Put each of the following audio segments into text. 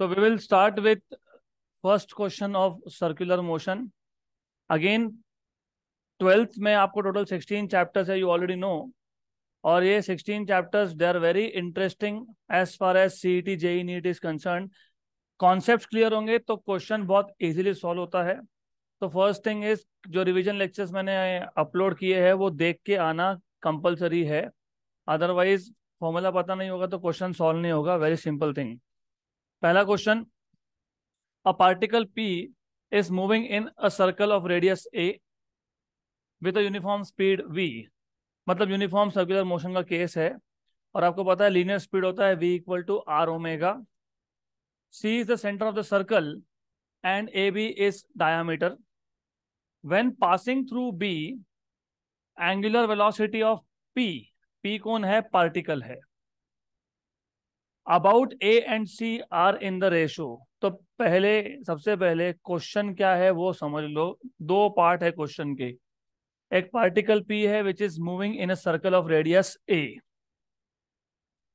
So we will start with first question of circular motion. Again, twelfth में आपको total sixteen chapters है you already know और ये sixteen chapters they are very interesting as far as C E T JEE NEET is concern concept clear होंगे तो question बहुत easily solve होता है तो फर्स्ट थिंग इज जो रिवीजन लेक्चर्स मैंने अपलोड किए हैं वो देख के आना कंपलसरी है अदरवाइज फॉर्मूला पता नहीं होगा तो क्वेश्चन सॉल्व नहीं होगा वेरी सिंपल थिंग पहला question a particle P is moving in a circle of radius a with a uniform speed v मतलब यूनिफॉर्म सर्कुलर मोशन का केस है और आपको पता है लीनियर स्पीड होता है v equal to r omega C is the centre of the circle and A B is diameter when passing through B angular velocity of P P कौन है पार्टिकल है about A and C are in the ratio तो पहले सबसे पहले question क्या है वो समझ लो दो पार्ट है क्वेश्चन के एक पार्टिकल पी है which is moving in a circle of radius a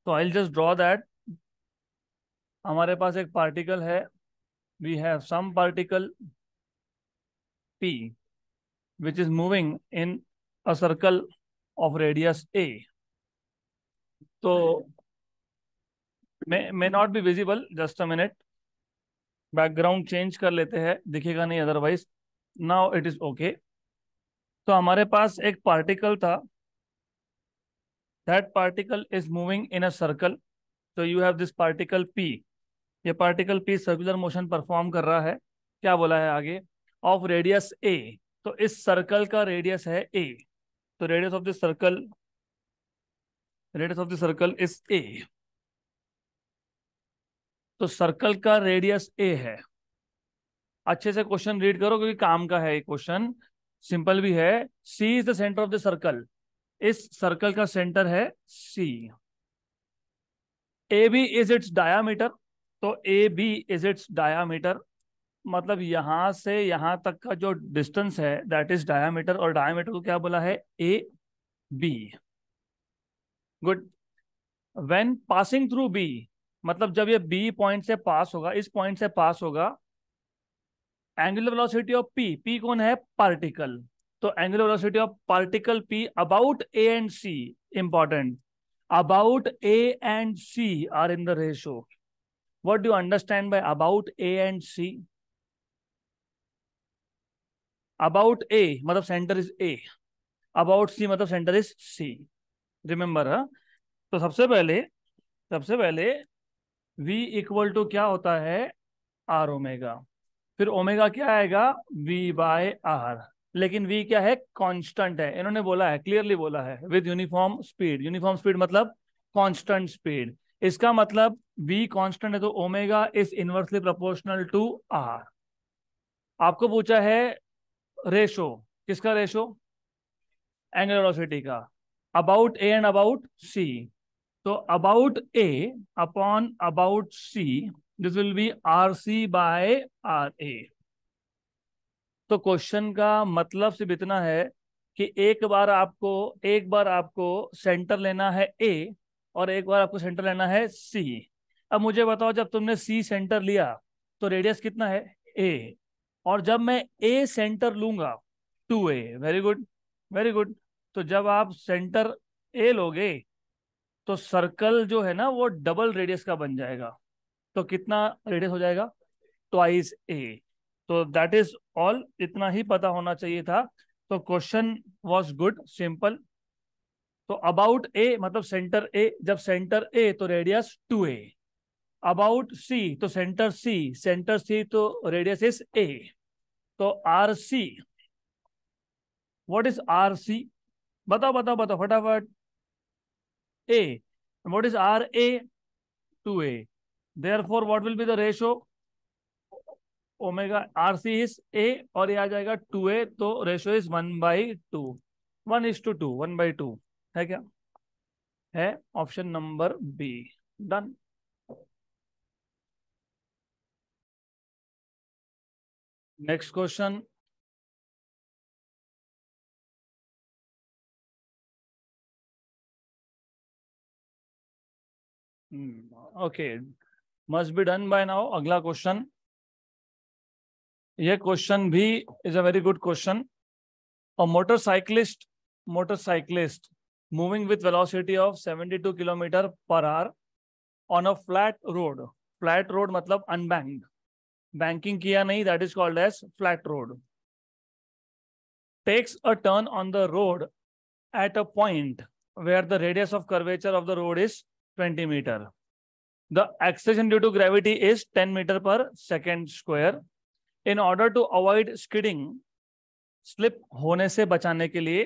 तो आई जस्ट ड्रॉ दैट हमारे पास एक पार्टिकल है we have some particle P which is moving in a circle of radius a तो may may not be visible just a minute background change कर लेते हैं दिखेगा नहीं otherwise now it is okay तो हमारे पास एक पार्टिकल था that particle is moving in a circle तो you have this particle P ये particle P circular motion perform कर रहा है क्या बोला है आगे ऑफ रेडियस ए तो इस सर्कल का रेडियस है ए तो radius of this circle radius of this circle is a तो सर्कल का रेडियस ए है अच्छे से क्वेश्चन रीड करो क्योंकि काम का है ये क्वेश्चन सिंपल भी है C is the centre of the circle इस सर्कल का सेंटर है C A B is its diameter तो A B is its diameter मतलब यहां से यहां तक का जो डिस्टेंस है दैट इज डायामीटर और डायामीटर को क्या बोला है A B good when passing through B मतलब जब ये बी पॉइंट से पास होगा इस पॉइंट से पास होगा angular velocity of P P कौन है पार्टिकल तो angular velocity of particle P about A and C important about A and C are in the ratio what do understand understand about A and C about A मतलब centre is A about C मतलब centre is C remember तो सबसे पहले सबसे पहले v equal to क्या होता है आर ओमेगा फिर ओमेगा क्या आएगा v बाय आर लेकिन v क्या है कांस्टेंट है इन्होंने बोला है क्लियरली बोला है with uniform speed uniform speed मतलब कांस्टेंट स्पीड इसका मतलब v कांस्टेंट है तो omega is inversely proportional to r आपको पूछा है रेशो किसका रेशो एंगल वेलोसिटी का about A and about C तो about A upon about C, this will be RC by RA. तो क्वेश्चन का मतलब सिर्फ इतना है कि एक बार आपको एक बार आपको सेंटर लेना है ए और एक बार आपको सेंटर लेना है सी अब मुझे बताओ जब तुमने सी सेंटर लिया तो रेडियस कितना है ए और जब मैं ए सेंटर लूंगा to A very good very good तो जब आप सेंटर ए लोगे तो सर्कल जो है ना वो डबल रेडियस का बन जाएगा तो कितना रेडियस हो जाएगा ट्वाइस ए तो दैट इज ऑल इतना ही पता होना चाहिए था तो क्वेश्चन वॉज गुड सिंपल तो अबाउट ए मतलब सेंटर ए जब सेंटर ए तो radius to A about C तो सेंटर सी सेंटर सी तो रेडियस इज ए तो r C what is r C बताओ बताओ बताओ फटाफट A. And what is R A? 2A. Therefore, what will be the ratio? Omega RC is A और ये आ जाएगा 2A तो ratio is 1 by 2. 1 is to 2. 1 by 2. Hai kya? Hai option number B. Done. Next question. Okay must be done bye now अगला question यह question भी is a very good question a motorcyclist motorcyclist moving with velocity of 72 kilometre per hour on a flat road flat road मतलब unbank banking किया नहीं that is called as flat road takes a turn on the road at a point where the radius of curvature of the road is 20 meter. The acceleration due to gravity is 10 meter per second square. In order to avoid skidding, slip hone se bachane ke liye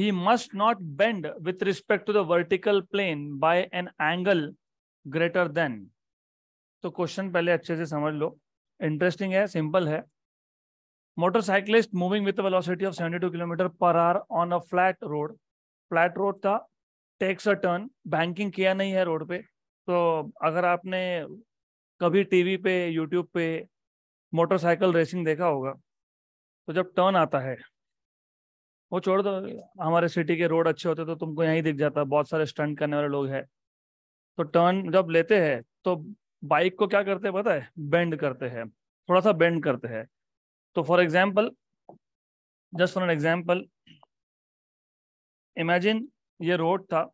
he must not bend with respect to the vertical plane by an angle greater than. to तो question पहले अच्छे से समझ लो interesting है simple है motorcyclist moving with velocity of 72 kilometre per hour on a flat road flat road था takes a turn banking किया नहीं है रोड पे तो अगर आपने कभी टीवी पे यूट्यूब पे मोटरसाइकिल रेसिंग देखा होगा तो जब टर्न आता है वो छोड़ दो हमारे सिटी के रोड अच्छे होते तो तुमको यहीं दिख जाता है बहुत सारे स्टंट करने वाले लोग हैं तो टर्न जब लेते हैं तो बाइक को क्या करते हैं पता है बेंड करते हैं थोड़ा सा बेंड करते हैं तो for example just for an example imagine ये रोड था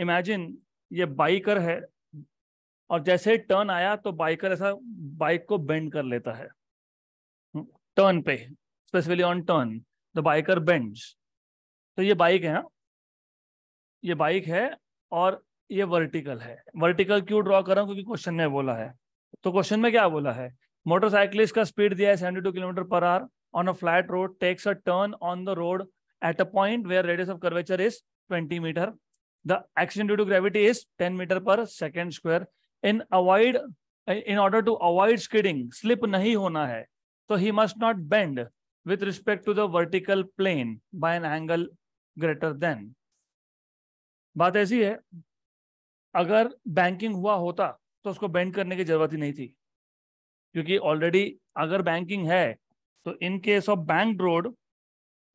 इमेजिन ये बाइकर है और जैसे ही टर्न आया तो बाइकर ऐसा बाइक को बेंड कर लेता है टर्न हम्म, पे specifically on turn the biker bend तो ये बाइक है ना ये बाइक है और ये वर्टिकल है वर्टिकल क्यों ड्रॉ कर रहा हूँ क्योंकि क्वेश्चन में बोला है तो क्वेश्चन में क्या बोला है मोटरसाइकिलिस्ट का स्पीड दिया है seventy two kilometre per hour on a flat road takes a turn on the road at a point where radius of curvature is 20 meter. The action due to gravity is 10 meter per second square. In avoid, in order to avoid skidding, slip nahi hona hai. So he must not bend with respect to the vertical plane by an angle greater than. baat aisi hai agar banking hua hota to usko bend karne ki zarurat hi nahi thi kyunki already agar banking hai तो in case of bank road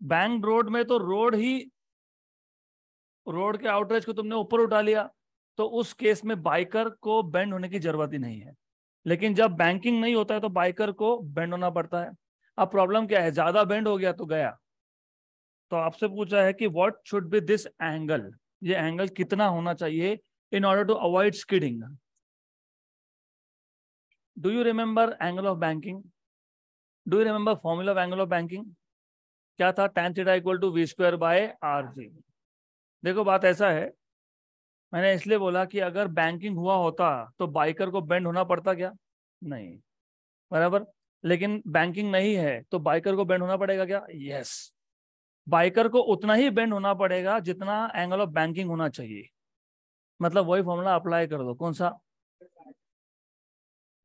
bank road में तो road ही road के outer edge को तुमने ऊपर उठा लिया तो उस केस में बाइकर को बैंड होने की जरूरत ही नहीं है लेकिन जब बैंकिंग नहीं होता है तो बाइकर को बेंड होना पड़ता है अब प्रॉब्लम क्या है ज्यादा बेंड हो गया तो गया तो आपसे पूछा है कि what should be this angle ये एंगल कितना होना चाहिए in order to avoid skidding do you remember angle of banking do you remember formula of angle of banking क्या था tan theta equal to we square by are g देखो बात ऐसा है मैंने इसलिए बोला कि अगर बैंकिंग हुआ होता तो बाइकर को बेंड होना पड़ता क्या नहीं बराबर लेकिन बैंकिंग नहीं है तो बाइकर को बेंड होना पड़ेगा क्या यस बाइकर को उतना ही बेंड होना पड़ेगा जितना एंगल ऑफ बैंकिंग होना चाहिए मतलब वही फॉर्मूला अप्लाई कर दो कौन सा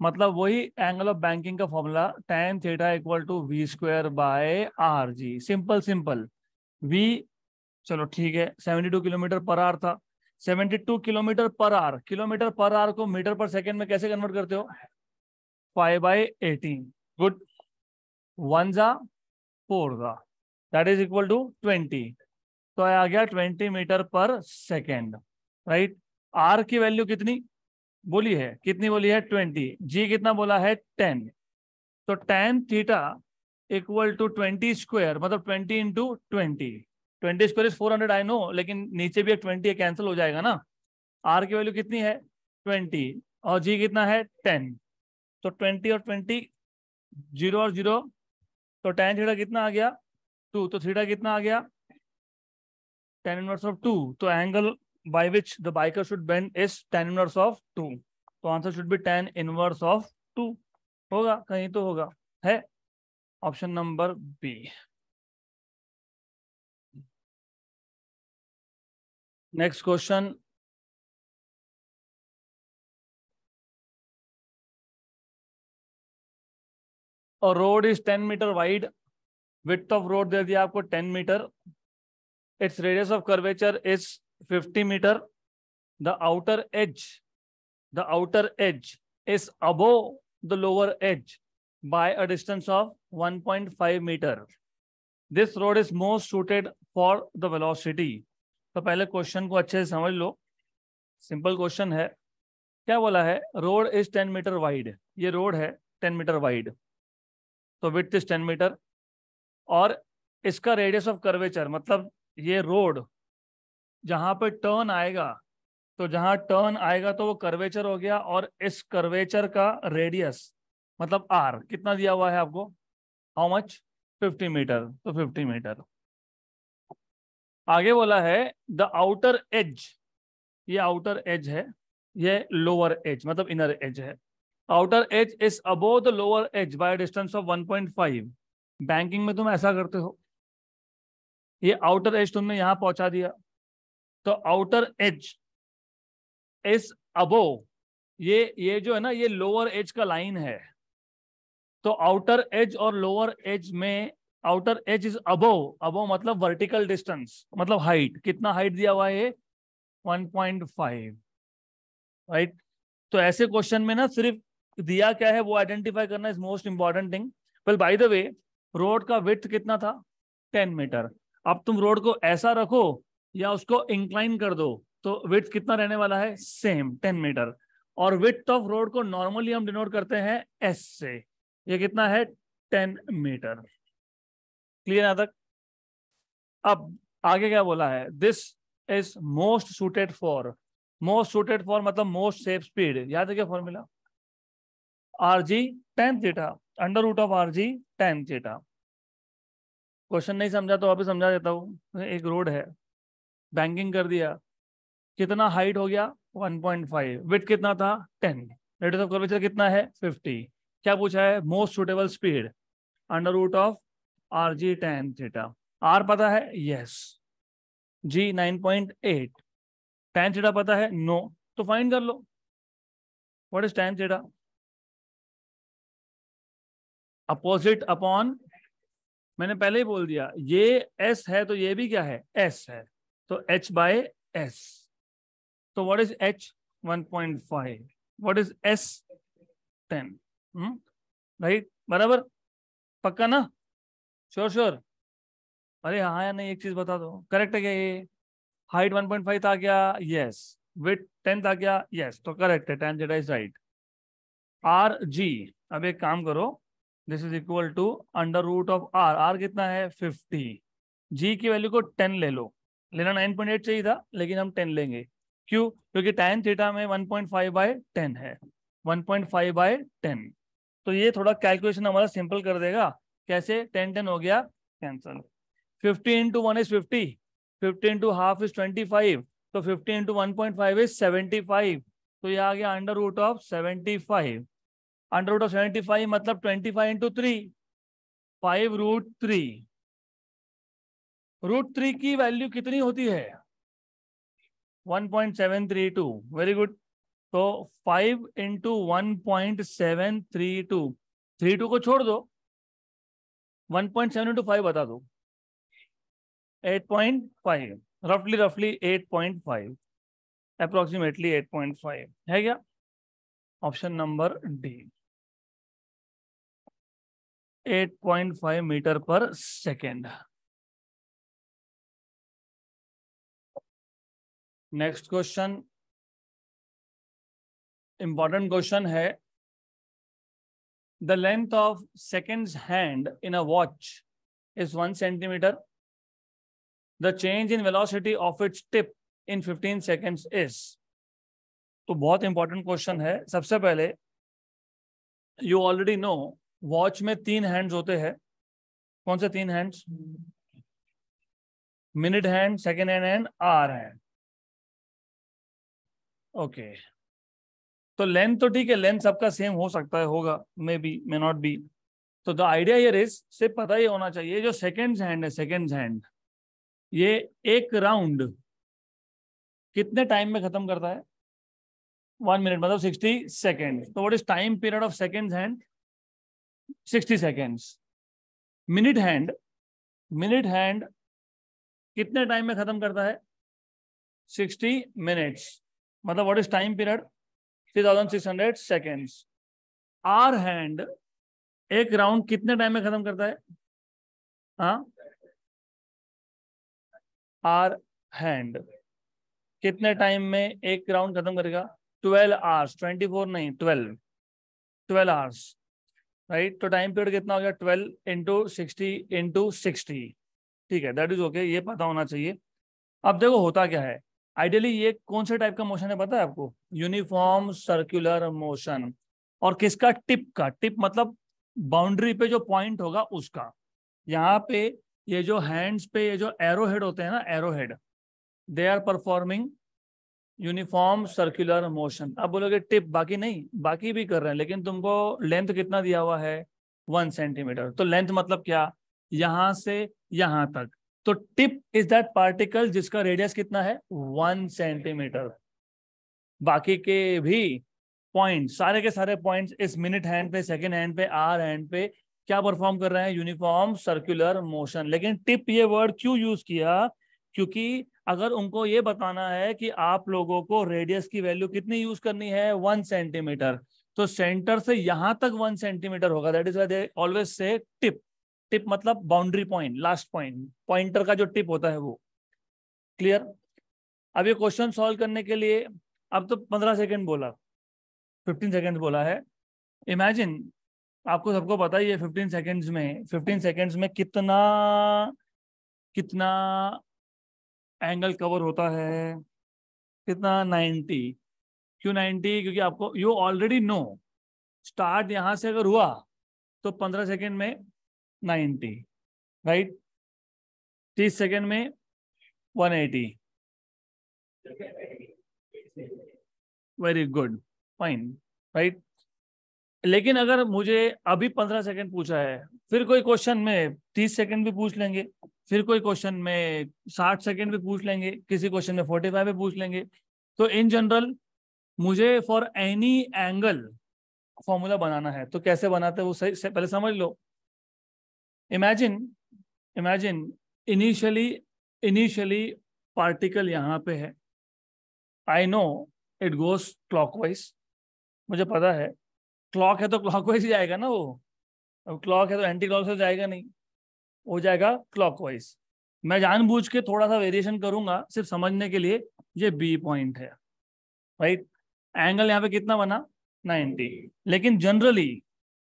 मतलब वही एंगल ऑफ बैंकिंग का formula tan theta equal to we square by are g simple simple v चलो ठीक है seventy two kilometre per hour था seventy two kilometre per hour kilometre per hour को मीटर पर सेकेंड में कैसे convert करते हो five by eighteen good one जा फोर जा that is equal to twenty तो आ गया ट्वेंटी मीटर पर सेकेंड राइट आर की वैल्यू कितनी बोली है कितनी बोली है ट्वेंटी जी कितना बोला है टेन तो tan theta equal to twenty square मतलब twenty into twenty twenty square is four hundred I know लेकिन नीचे भी एक ट्वेंटी कैंसिल हो जाएगा ना आर की वैल्यू कितनी है ट्वेंटी और जी कितना है टेन तो ट्वेंटी और ट्वेंटी जीरो और जीरो तो टेन थीटा कितना आ गया टू तो थीटा कितना आ गया टेन इनवर्स ऑफ टू तो angle by which the biker should bend is tan inverse of two तो answer should be tan inverse of two होगा कहीं तो होगा है option number B next question और road is ten metre wide width of road दे दिया आपको ten metre it's radius of curvature is 50 meter the outer edge the outer edge is above the lower edge by a distance of 1.5 meter this road is most suited for the velocity तो पहले question को अच्छे से समझ लो simple question है क्या बोला है रोड इज 10 मीटर वाइड ये रोड है 10 मीटर वाइड तो विथ इज 10 मीटर और इसका रेडियस ऑफ कर्वेचर मतलब ये रोड जहां पर टर्न आएगा तो जहां टर्न आएगा तो वो कर्वेचर हो गया और इस कर्वेचर का रेडियस मतलब आर कितना दिया हुआ है आपको हाउ मच 50 मीटर तो 50 मीटर आगे बोला है द आउटर एज ये आउटर एज है ये लोअर एज मतलब इनर एज है outer edge is above the lower edge by distance of 1.5 banking में तुम ऐसा करते हो ये आउटर एज तुमने यहां पहुंचा दिया तो आउटर एज इज अबो ये ये जो है ना ये लोअर एज का लाइन है तो आउटर एज और लोअर एज में outer edge is above above मतलब वर्टिकल डिस्टेंस मतलब हाइट कितना हाइट दिया हुआ है 1.5 पॉइंट फाइव राइट तो ऐसे क्वेश्चन में ना सिर्फ दिया क्या है वो आइडेंटिफाई करना is most important thing well by the way road का विथ कितना था टेन मीटर अब तुम रोड को ऐसा रखो या उसको इंक्लाइन कर दो तो विथ कितना रहने वाला है सेम टेन मीटर और विथ ऑफ रोड को नॉर्मली हम डिनोट करते हैं एस से ये कितना है टेन मीटर क्लियर यहां तक अब आगे क्या बोला है this is most suited for most suited for मतलब मोस्ट सेफ स्पीड याद है क्या formula r g tan theta under root of r g tan theta question नहीं समझा तो अभी समझा देता हूँ एक रोड है बैंकिंग कर दिया कितना हाइट हो गया 1.5 विथ कितना था 10 रेडियस ऑफ कर्वेचर कितना है 50 क्या पूछा है most suitable speed under root of r g tan theta r पता है यस जी 9.8 टेन थीटा पता है नो no. तो फाइन कर लो what is tan theta opposite upon मैंने पहले ही बोल दिया ये एस है तो ये भी क्या है एस है So H by S. So what is H? 1.5. What is S? 10. Hmm? Right? बराबर पक्का ना श्योर श्योर अरे हाँ या नहीं एक चीज बता दो करेक्ट है क्या ये हाइट 1.5 था क्या यस वेट 10 था क्या यस तो करेक्ट है tan theta is right r g अब एक काम करो this is equal to under root of r r कितना है 50 जी की वैल्यू को 10 ले लो लेना नाइन पॉइंट एट चाहिए था लेकिन हम टेन लेंगे क्यों क्योंकि टेन थीटा में one point five by ten है one point five by ten तो ये थोड़ा कैलकुलेशन हमारा सिंपल कर देगा कैसे टेन टेन हो गया cancel fifty into one is fifty fifty into half is twenty five तो fifty into one point five is seventy five तो ये आ गया under root of seventy five under root of seventy five मतलब twenty five into three five root three root three की value कितनी होती है 1.732 वेरी गुड तो 5 into one point seven three two three two को छोड़ दो 1.7 पॉइंट सेवन इंटू फाइव बता दो 8.5 रफली रफली 8.5 अप्रोक्सीमेटली एट है क्या ऑप्शन नंबर डी 8.5 मीटर पर second next question important question है the length of second hand in a watch is one centimetre the change in velocity of its tip in fifteen seconds is तो बहुत important question है सबसे पहले you already know watch में तीन hands होते हैं कौन से तीन hands minute hand second hand and hour hand okay तो लेंथ तो ठीक है लेंथ सबका सेम हो सकता है होगा may be may not be तो द आइडिया ये इज से पता ही होना चाहिए जो सेकेंड हैंड है सेकेंड हैंड ये एक राउंड कितने टाइम में खत्म करता है वन मिनट मतलब सिक्सटी सेकेंड तो what is time period of second hand sixty seconds minute hand minute hand कितने टाइम में खत्म करता है सिक्सटी मिनट्स मतलब what is time period three thousand six hundred second hour hand एक round कितने टाइम में खत्म करता है हा आर हैंड कितने टाइम में एक राउंड खत्म करेगा ट्वेल्व आवर्स ट्वेंटी फोर नहीं ट्वेल्व ट्वेल्व आवर्स राइट तो टाइम पीरियड कितना हो गया twelve into sixty into sixty ठीक है दैट इज ओके ये पता होना चाहिए अब देखो होता क्या है आइडियली ये कौन से टाइप का मोशन है पता है आपको यूनिफॉर्म सर्कुलर मोशन और किसका टिप का टिप मतलब बाउंड्री पे जो पॉइंट होगा उसका यहाँ पे ये जो हैंड्स पे ये जो एरो हेड होते हैं ना arrow head they are performing uniform circular motion अब बोलोगे टिप बाकी नहीं बाकी भी कर रहे हैं लेकिन तुमको लेंथ कितना दिया हुआ है वन सेंटीमीटर तो लेंथ मतलब क्या यहाँ से यहाँ तक तो टिप इज दैट पार्टिकल जिसका रेडियस कितना है वन सेंटीमीटर बाकी के भी पॉइंट सारे के सारे पॉइंट्स इस मिनट हैंड पे सेकंड हैंड पे आर हैंड पे क्या परफॉर्म कर रहे हैं यूनिफॉर्म सर्कुलर मोशन लेकिन टिप ये वर्ड क्यों यूज किया क्योंकि अगर उनको ये बताना है कि आप लोगों को रेडियस की वैल्यू कितनी यूज करनी है वन सेंटीमीटर तो सेंटर से यहां तक वन सेंटीमीटर होगा that is why they always say tip tip मतलब boundary point last point pointer का जो टिप होता है वो क्लियर अब ये क्वेश्चन सॉल्व करने के लिए अब तो पंद्रह सेकेंड बोला फिफ्टीन सेकेंड बोला है इमेजिन आपको सबको पता ही है फिफ्टीन सेकेंड्स में फिफ्टीन सेकेंड्स में कितना कितना एंगल कवर होता है कितना नाइन्टी क्यों नाइन्टी क्योंकि आपको यू ऑलरेडी नो स्टार्ट यहाँ से अगर हुआ तो पंद्रह सेकेंड में 90 राइट तीस सेकेंड में one eighty very good fine right लेकिन अगर मुझे अभी पंद्रह सेकेंड पूछा है फिर कोई क्वेश्चन में तीस सेकेंड भी पूछ लेंगे फिर कोई क्वेश्चन में साठ सेकेंड भी पूछ लेंगे किसी क्वेश्चन में फोर्टी फाइव भी पूछ लेंगे तो इन जनरल मुझे फॉर एनी एंगल फॉर्मूला बनाना है तो कैसे बनाते हैं वो सही से पहले समझ लो imagine imagine initially initially particle यहाँ पे है I know it goes clockwise मुझे पता है क्लॉक है तो क्लॉकवाइज ही जाएगा ना वो अब क्लॉक है तो एंटी क्लॉक से जाएगा नहीं हो जाएगा क्लॉकवाइज मैं जानबूझ के थोड़ा सा वेरिएशन करूंगा सिर्फ समझने के लिए ये बी पॉइंट है राइट एंगल यहाँ पे कितना बना 90 लेकिन generally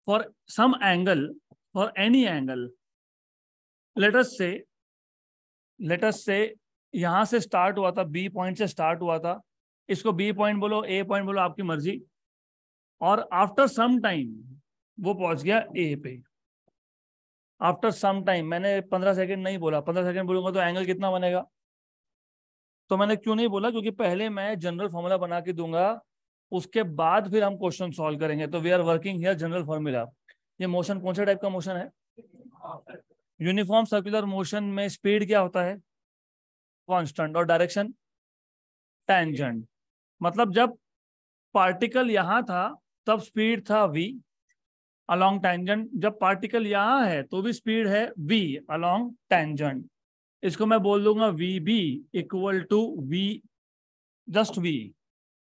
for some angle for any angle let us say let us say यहां से स्टार्ट हुआ था बी पॉइंट से स्टार्ट हुआ था इसको बी पॉइंट बोलो ए पॉइंट बोलो आपकी मर्जी और आफ्टर सम टाइम वो पहुंच गया ए पे आफ्टर सम टाइम मैंने पंद्रह सेकंड नहीं बोला पंद्रह सेकंड बोलूंगा तो एंगल कितना बनेगा तो मैंने क्यों नहीं बोला क्योंकि पहले मैं जनरल फॉर्मूला बना के दूंगा उसके बाद फिर हम क्वेश्चन सॉल्व करेंगे तो we are working here general formula ये मोशन कौन से टाइप का मोशन है यूनिफॉर्म सर्कुलर मोशन में स्पीड क्या होता है कांस्टेंट और डायरेक्शन टेंजेंट मतलब जब पार्टिकल यहां था तब स्पीड था वी अलोंग टेंजेंट जब पार्टिकल यहां है तो भी स्पीड है वी अलोंग टेंजेंट इसको मैं बोल दूंगा V B equal to V just V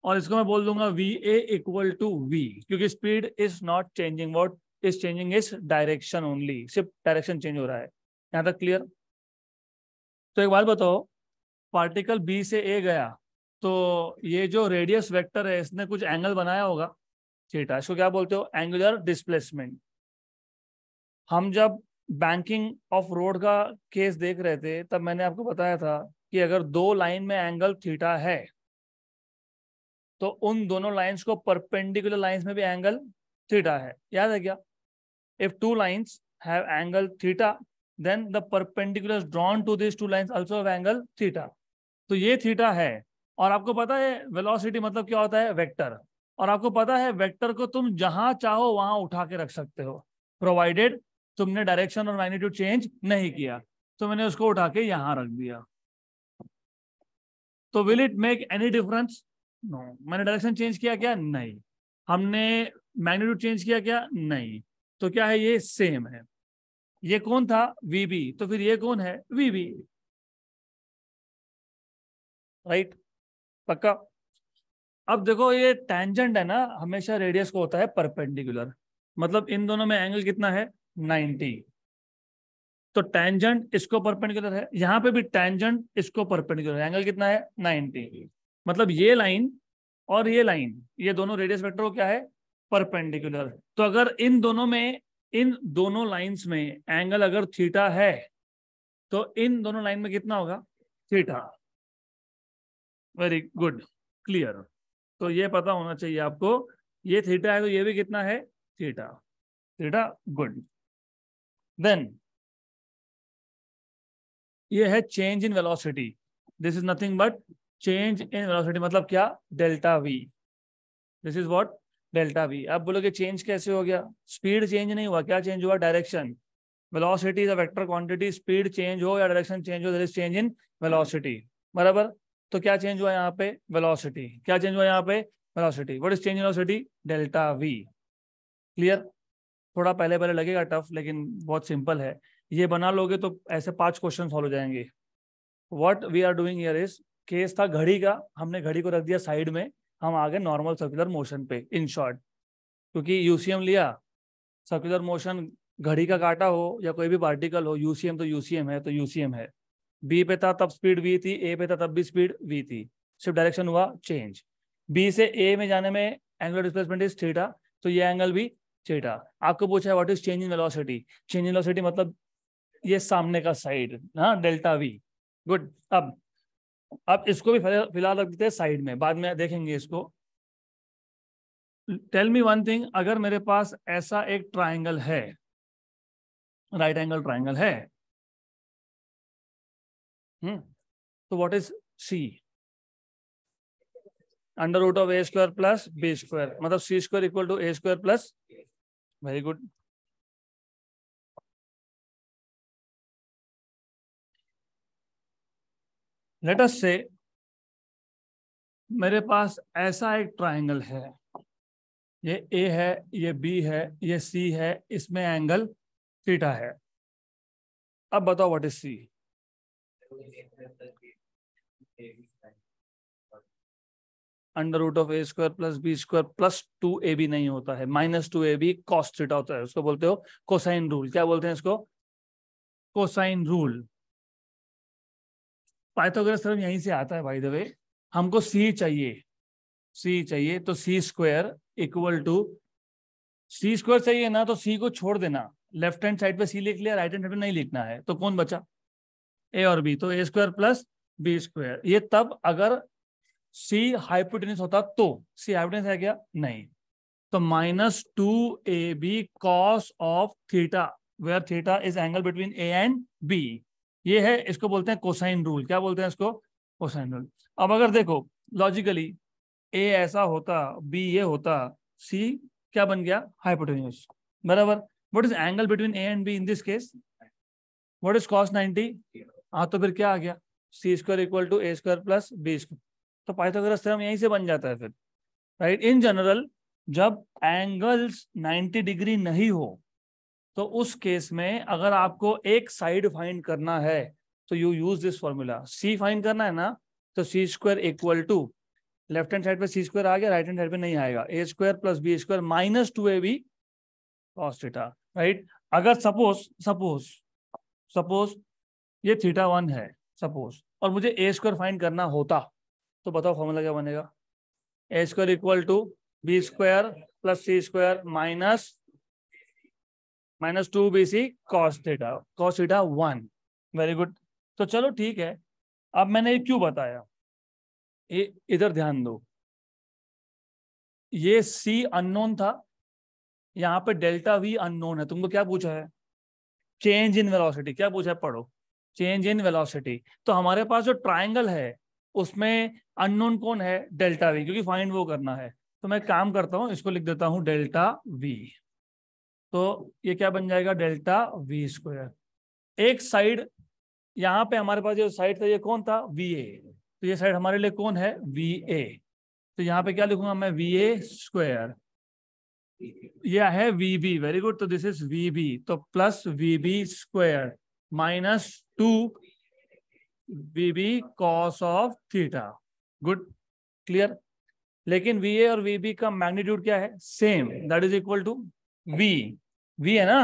और इसको मैं बोल दूंगा V A equal to V क्योंकि speed is not changing what is changing is direction only सिर्फ डायरेक्शन चेंज हो रहा है यहां तक क्लियर तो एक बात बताओ पार्टिकल बी से ए गया तो ये जो रेडियस वेक्टर है इसने कुछ एंगल बनाया होगा थीटा इसको क्या बोलते हो एंगुलर डिस्प्लेसमेंट हम जब बैंकिंग ऑफ रोड का केस देख रहे थे तब मैंने आपको बताया था कि अगर दो लाइन में एंगल थीटा है तो उन दोनों लाइंस को परपेंडिकुलर लाइंस में भी एंगल थीटा है याद है क्या If two lines have angle theta, then the perpendiculars drawn to these two lines also have angle theta. तो ये थीटा है और आपको पता है वेलोसिटी मतलब क्या होता है वेक्टर और आपको पता है वेक्टर को तुम जहां चाहो वहां उठा के रख सकते हो प्रोवाइडेड तुमने डायरेक्शन और मैग्नीट्यूड चेंज नहीं किया तो मैंने उसको उठा के यहां रख दिया तो will it make any difference no मैंने डायरेक्शन चेंज किया क्या नहीं हमने मैग्नीट्यूड चेंज किया क्या नहीं तो क्या है ये सेम है ये कौन था वीबी तो फिर ये कौन है वीबी राइट पक्का अब देखो ये टेंजेंट है ना हमेशा रेडियस को होता है परपेंडिकुलर मतलब इन दोनों में एंगल कितना है 90 तो टेंजेंट इसको परपेंडिकुलर है यहां पे भी टेंजेंट इसको परपेंडिकुलर एंगल कितना है 90 मतलब ये लाइन और ये लाइन ये दोनों रेडियस वेक्टर को क्या है परपेंडिकुलर तो अगर इन दोनों में इन दोनों लाइंस में एंगल अगर थीटा है तो इन दोनों लाइन में कितना होगा थीटा वेरी गुड क्लियर तो ये पता होना चाहिए आपको ये थीटा है तो ये भी कितना है थीटा थीटा गुड देन ये है change in velocity this is nothing but change in velocity मतलब क्या delta V this is what delta V आप बोलोगे चेंज कैसे हो गया स्पीड चेंज नहीं हुआ क्या चेंज हुआ direction velocity is a vector quantity speed change हो या डायरेक्शन चेंज हो there is change in velocity बराबर तो क्या चेंज हुआ यहाँ पे वेलोसिटी क्या चेंज हुआ यहाँ पे velocity what is change in velocity delta V clear थोड़ा पहले पहले लगेगा टफ लेकिन बहुत सिंपल है ये बना लोगे तो ऐसे पांच क्वेश्चन सॉल्व हो जाएंगे what we are doing here is case था घड़ी का हमने घड़ी को रख दिया साइड में हम आ गए नॉर्मल सर्कुलर मोशन पे इन शॉर्ट क्योंकि यूसीएम लिया सर्कुलर मोशन घड़ी का काटा हो या कोई भी पार्टिकल हो यूसीएम तो यूसीएम है तो यूसीएम है बी पे था तब स्पीड वी थी ए पे था तब भी स्पीड वी थी सिर्फ डायरेक्शन हुआ चेंज बी से ए में जाने में एंगुलर डिस्प्लेसमेंट इज थीटा तो ये एंगल भी थीटा आपको पूछा है what is change in velocity change in velocity मतलब ये सामने का साइड हाँ डेल्टा वी गुड अब अब इसको भी फिलहाल रख देते हैं साइड में बाद में देखेंगे इसको टेल मी वन थिंग अगर मेरे पास ऐसा एक ट्राइंगल है राइट एंगल ट्राइंगल है हम्म, तो what is C under root of A square plus B square मतलब C square equal to A square plus very good अस से मेरे पास ऐसा एक ट्राइंगल है ये ए है ये बी है ये सी है इसमें एंगल थीटा है अब बताओ what is C under root of A square plus B square plus two A B नहीं होता है minus two A B cos theta होता है उसको बोलते हो कोसाइन रूल क्या बोलते हैं इसको कोसाइन रूल पाइथागोरस थ्योरम यहीं से आता है बाय द वे हमको सी चाहिए सी चाहिए तो C square equal to C square चाहिए ना तो सी को छोड़ देना लेफ्ट हैंड साइड पे सी लिख लिया राइट हैंड साइड पे नहीं लिखना है तो कौन बचा ए और बी तो A square plus B square ये तब अगर सी हाइपोटेनस होता तो सी हाइपोटेनस है क्या नहीं तो minus two A B cos of theta where theta is angle between A and B ये है इसको बोलते हैं कोसाइन रूल क्या बोलते हैं इसको कोसाइन रूल अब अगर देखो लॉजिकली ए ऐसा होता बी ये होता सी क्या बन गया हाइपोटेन्यूज बराबर what is angle between A and B in this case what is cos ninety हाँ तो फिर क्या आ गया C square equal to A square plus B square तो पाइथागोरस थ्योरम यहीं से बन जाता है फिर राइट इन जनरल जब एंगल्स नाइन्टी डिग्री नहीं हो तो उस केस में अगर आपको एक साइड फाइंड करना है तो you use this formula C find करना है ना तो C square equal to left hand side पे सी स्क्वायर आ गया राइट हैंड साइड पे नहीं आएगा A square plus B square minus two A B cos theta right अगर सपोज सपोज सपोज ये थीटा वन है सपोज और मुझे ए स्क्वायर फाइंड करना होता तो बताओ फॉर्मूला क्या बनेगा A square equal to B square plus C square minus minus two B C cos theta cos theta one very good तो चलो ठीक है अब मैंने ये क्यों बताया ये इधर ध्यान दो ये सी अननोन था यहाँ पे डेल्टा वी अननोन है तुमको क्या पूछा है चेंज इन वेलोसिटी क्या पूछा है पढ़ो चेंज इन वेलोसिटी तो हमारे पास जो ट्राइंगल है उसमें अननोन कौन है डेल्टा वी क्योंकि फाइंड वो करना है तो मैं काम करता हूँ इसको लिख देता हूँ डेल्टा वी तो ये क्या बन जाएगा डेल्टा वी स्क्वायर एक साइड यहाँ पे हमारे पास जो साइड था ये कौन था वी ए तो ये साइड हमारे लिए कौन है वी ए तो यहाँ पे क्या लिखूंगा मैं वी ए स्क्वायर यह है वी बी वेरी गुड तो दिस इज वी बी तो plus V B square minus two V B cos of theta good clear लेकिन वी ए और वी बी का मैग्नीट्यूड क्या है same that is equal to v v है ना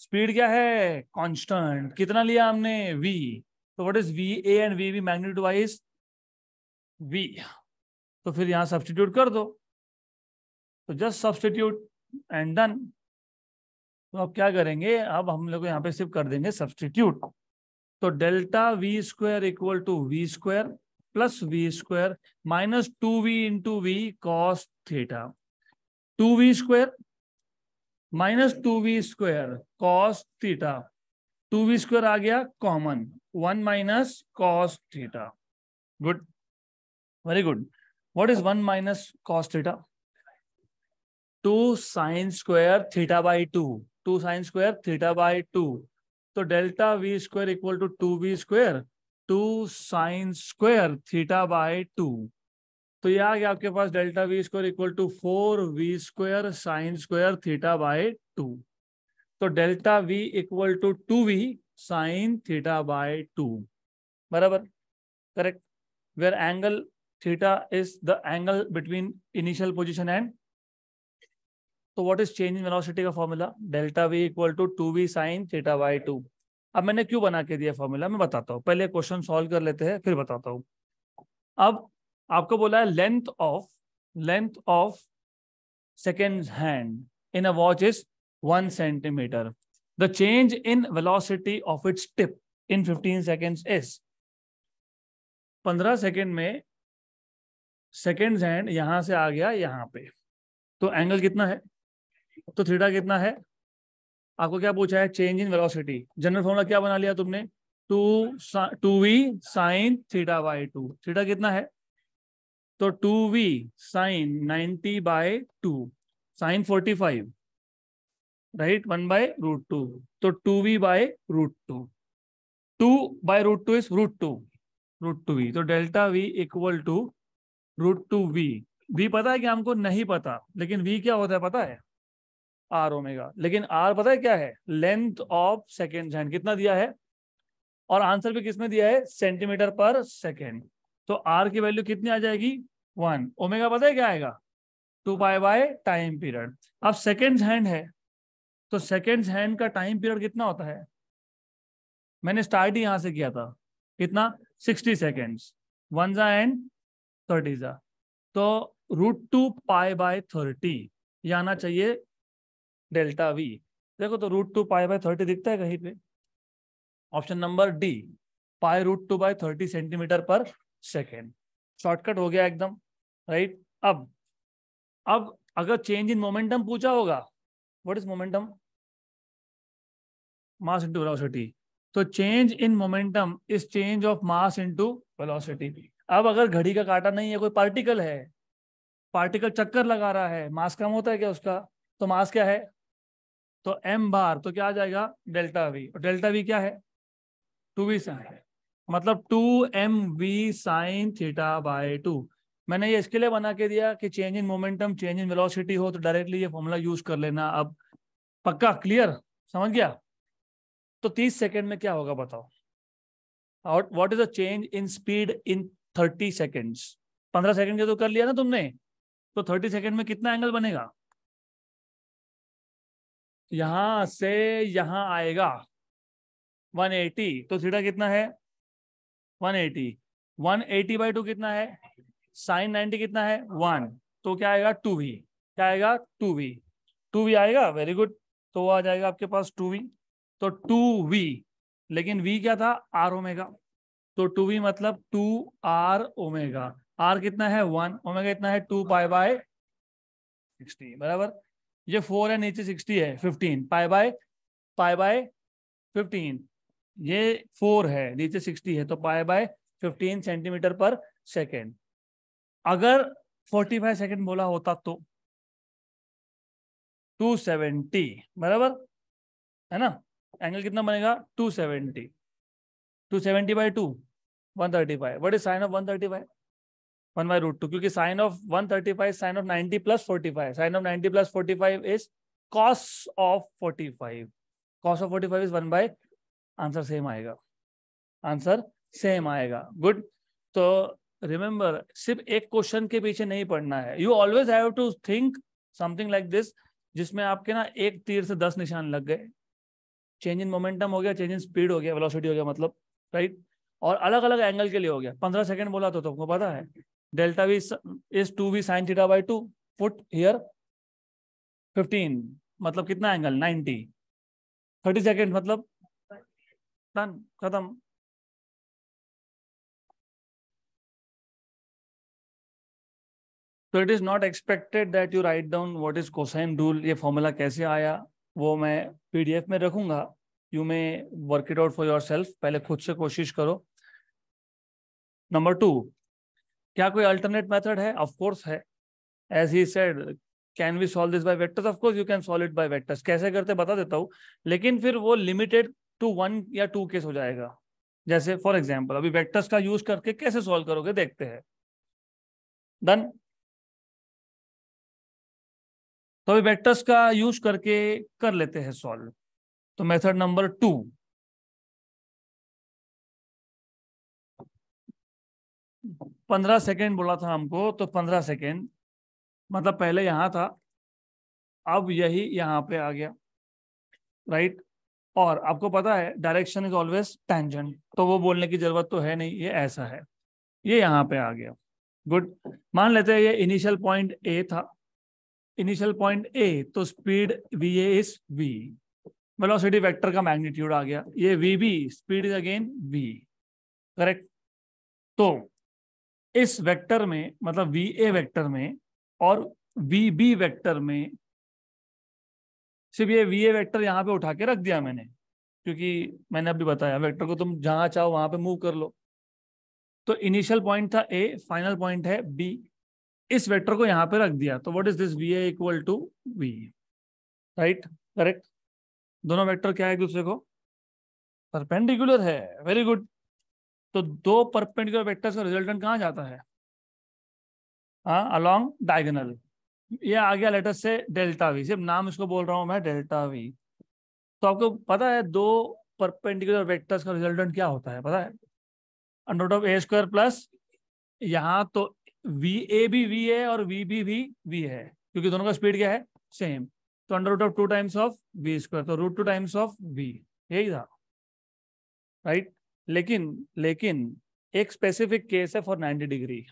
speed क्या है कांस्टेंट कितना लिया हमने वी तो what is V A and V V magnitude wise V तो फिर यहां सब्सटीट्यूट कर दो तो जस्ट सब्सटीट्यूट एंड डन तो अब क्या करेंगे अब हम लोग यहाँ पे सिर्फ कर देंगे सब्सटीट्यूट तो delta V square equal to we square plus we square minus two V into V cos theta two we square minus two V square cos theta two V square आ गया common one minus cos theta good very good what is one minus cos theta two sine square theta by two two sine square theta by two तो delta V square equal to two V square to sine square theta by two तो ये आ गया आपके पास delta V square equal to four V square sine square theta by two तो delta V equal to two we sine theta by two बराबर correct where angle theta is the angle between initial position and तो what is change in velocity का formula delta V equal to two we sine theta by two अब मैंने क्यों बना के दिया formula मैं बताता हूँ पहले क्वेश्चन सॉल्व कर लेते हैं फिर बताता हूँ अब आपको बोला है length of length of second hand in a watch is one centimetre the change in velocity of its tip in fifteen second is पंद्रह सेकेंड में सेकेंड हैंड यहां से आ गया यहां पे तो एंगल कितना है तो थीटा कितना है आपको क्या पूछा है change in velocity general formula क्या बना लिया तुमने two two we sine theta by two theta कितना है तो two we sine ninety by two sine forty five right one by root two तो two V by root two two by root two is root two root two we तो delta V equal to root two V V पता है कि हमको नहीं पता लेकिन v क्या होता है पता है आर ओमेगा लेकिन आर पता है क्या है लेंथ ऑफ सेकेंड हैंड कितना दिया है और आंसर भी किसमें दिया है सेंटीमीटर पर सेकेंड तो आर की वैल्यू कितनी आ जाएगी वन ओमेगा पता है क्या आएगा two pi by time period अब सेकेंड हैंड है तो सेकेंड हैंड का टाइम पीरियड कितना होता है मैंने स्टार्ट यहां से किया था कितना सिक्सटी सेकेंड्स वन जा एंड थर्टी जा तो root two pi by thirty ये आना चाहिए डेल्टा वी देखो तो root two pi by thirty दिखता है कहीं पे option number D pi root two by thirty centimetre per second shortcut हो गया एकदम राइट अब अब अगर चेंज इन मोमेंटम पूछा होगा what is momentum mass into velocity तो change in momentum is change of mass into velocity अब अगर घड़ी का काटा नहीं है कोई पार्टिकल है पार्टिकल चक्कर लगा रहा है मास कम होता है क्या उसका तो मास क्या है तो एम बार तो क्या आ जाएगा डेल्टा वी और डेल्टा वी क्या है टू वी से है मतलब two m v sine theta by two मैंने ये इसके लिए बना के दिया कि change in momentum change in velocity हो तो डायरेक्टली ये फॉर्मूला यूज कर लेना अब पक्का क्लियर समझ गया तो तीस सेकेंड में क्या होगा बताओ और what is the change in speed in thirty seconds पंद्रह सेकेंड के तो कर लिया ना तुमने तो थर्टी सेकेंड में कितना एंगल बनेगा यहां से यहां आएगा 180 तो थीटा कितना है one eighty one eighty by two कितना है साइन नाइनटी कितना है वन तो क्या आएगा टू वी क्या आएगा टू वी टू वी आएगा वेरी गुड तो वो आ जाएगा आपके पास टू वी तो टू वी लेकिन वी क्या था आर ओमेगा तो टू वी मतलब टू आर ओमेगा आर कितना है वन ओमेगा कितना है टू पाई बाय सिक्सटी बराबर ये फोर है नीचे सिक्सटी है fifteen pi by pi by fifteen ये फोर है नीचे सिक्सटी है तो pi by fifteen centimetre per second अगर फोर्टी फाइव सेकेंड बोला होता तो टू सेवेंटी बराबर है ना एंगल कितना बनेगा two seventy two seventy by two one thirty five what is sine of one thirty five one by root two क्योंकि sine of one thirty five sine of ninety plus forty five sine of ninety plus forty five is cos of forty five cos of forty five is one by answer same आएगा answer same आएगा good तो remember सिर्फ एक question के पीछे नहीं पढ़ना है you always have to think something like this जिसमें आपके ना एक तीर से दस निशान लग गए चेंज इन मोमेंटम हो गया चेंज इन स्पीड हो गया वेलोसिटी हो गया मतलब राइट right? और अलग अलग एंगल के लिए हो गया पंद्रह सेकंड बोला तो तुमको पता है delta v is two we sine theta by two put here fifteen मतलब कितना एंगल नाइनटी थर्टी सेकेंड मतलब डन खत्म तो it is not expected that you write down what is cosine rule ये फॉर्मूला कैसे आया वो मैं पीडीएफ में रखूंगा you may work it out for yourself पहले खुद से कोशिश करो नंबर टू क्या कोई अल्टरनेट मेथड है ऑफ है as he said can we solve this by vectors of you can solve it by vectors कैसे करते बता देता हूँ लेकिन फिर वो लिमिटेड टू वन या टू केस हो जाएगा जैसे फॉर एग्जाम्पल अभी वेक्टर्स का यूज करके कैसे सॉल्व करोगे देखते हैं डन तो अभी वेक्टर्स का यूज करके कर लेते हैं सॉल्व तो मेथड नंबर टू पंद्रह सेकेंड बोला था हमको तो पंद्रह सेकेंड मतलब पहले यहां था अब यही यहां पे आ गया राइट और आपको पता है डायरेक्शन इज ऑलवेज टेंजेंट तो वो बोलने की जरूरत तो है नहीं ये ऐसा है ये यहाँ पे आ गया गुड मान लेते हैं ये इनिशियल पॉइंट ए था इनिशियल पॉइंट ए तो speed v A is v velocity vector का मैग्नीट्यूड आ गया ये v B speed is again v correct तो इस वेक्टर में मतलब वी ए वेक्टर में और वी बी वेक्टर में सिर्फ ये वी ए वैक्टर यहाँ पे उठा के रख दिया मैंने क्योंकि मैंने अभी बताया वैक्टर को तुम जहां चाहो वहां पे मूव कर लो तो इनिशियल पॉइंट था ए फाइनल पॉइंट है बी इस वेक्टर को यहाँ पे रख दिया तो what is this v A equal to v right correct दोनों वेक्टर क्या है दूसरे को परपेंडिकुलर है वेरी गुड तो दो परपेंडिकुलर वेक्टर्स का रिजल्टेंट कहां जाता है अलोंग हाँ, डायगोनल ये आ गया लेटर से डेल्टा वी सिर्फ नाम इसको बोल रहा हूँ मैं डेल्टा वी तो आपको पता है दो परपेंडिकुलर वेक्टर्स का रिजल्टेंट क्या होता है पता है under of A square plus यहाँ तो वी ए भी वी है और वी बी भी वी वी है क्योंकि दोनों का स्पीड क्या है सेम तो under root of two times of v square तो root two times of v यही था राइट लेकिन लेकिन एक स्पेसिफिक केस है फॉर 90 डिग्री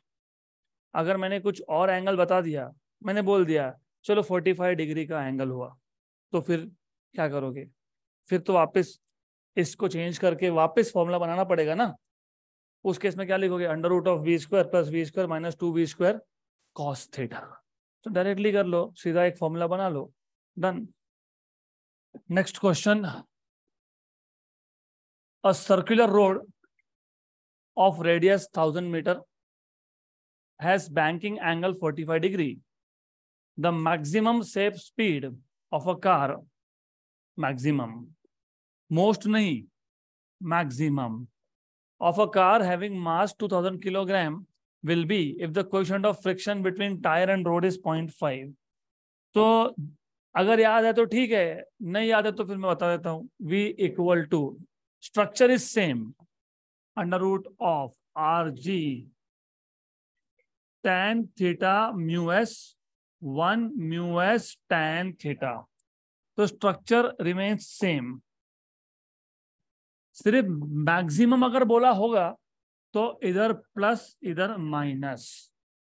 अगर मैंने कुछ और एंगल बता दिया मैंने बोल दिया चलो 45 डिग्री का एंगल हुआ तो फिर क्या करोगे फिर तो वापस इसको चेंज करके वापस फॉर्मूला बनाना पड़ेगा ना उस केस में क्या लिखोगे under root of v square plus we square minus two we square cos theta तो डायरेक्टली कर लो सीधा एक फॉर्मूला बना लो done next question a circular road of radius thousand metre has banking angle five degree the maximum safe speed of a car maximum most nahi maximum of a car having mass 2000 kilogram will be if the coefficient of friction between tire and road is 0.5 तो अगर याद है तो ठीक है नहीं याद है तो फिर मैं बता देता हूँ v equal to structure is same under root of r g tan theta mu s one mu s tan theta तो स्ट्रक्चर रिमेन्स सेम सिर्फ मैक्सिमम अगर बोला होगा तो इधर प्लस इधर माइनस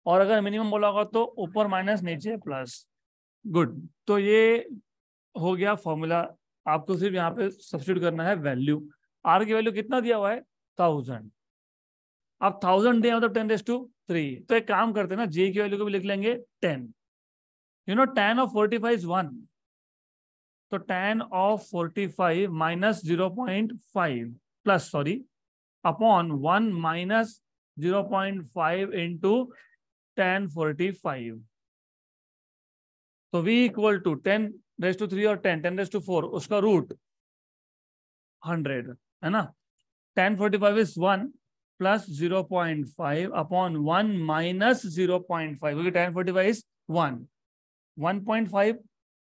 और अगर मिनिमम बोला होगा तो ऊपर माइनस नीचे प्लस गुड तो ये हो गया फॉर्मूला आपको सिर्फ यहाँ पे सब्सिट्यूट करना है वैल्यू आर की वैल्यू कितना दिया हुआ है थाउजेंड अब थाउजेंड दिया मतलब टेन रेस टू थ्री तो एक काम करते हैं ना जे की वैल्यू को भी लिख लेंगे tan you know tan of forty five is one तो tan of forty five minus zero point five plus sorry upon one minus zero point five into tan forty five तो v equal to ten raise to three और ten ten raise to four उसका root hundred है ना tan forty five is one plus zero point five upon one minus zero point five क्योंकि ten forty five is one one point five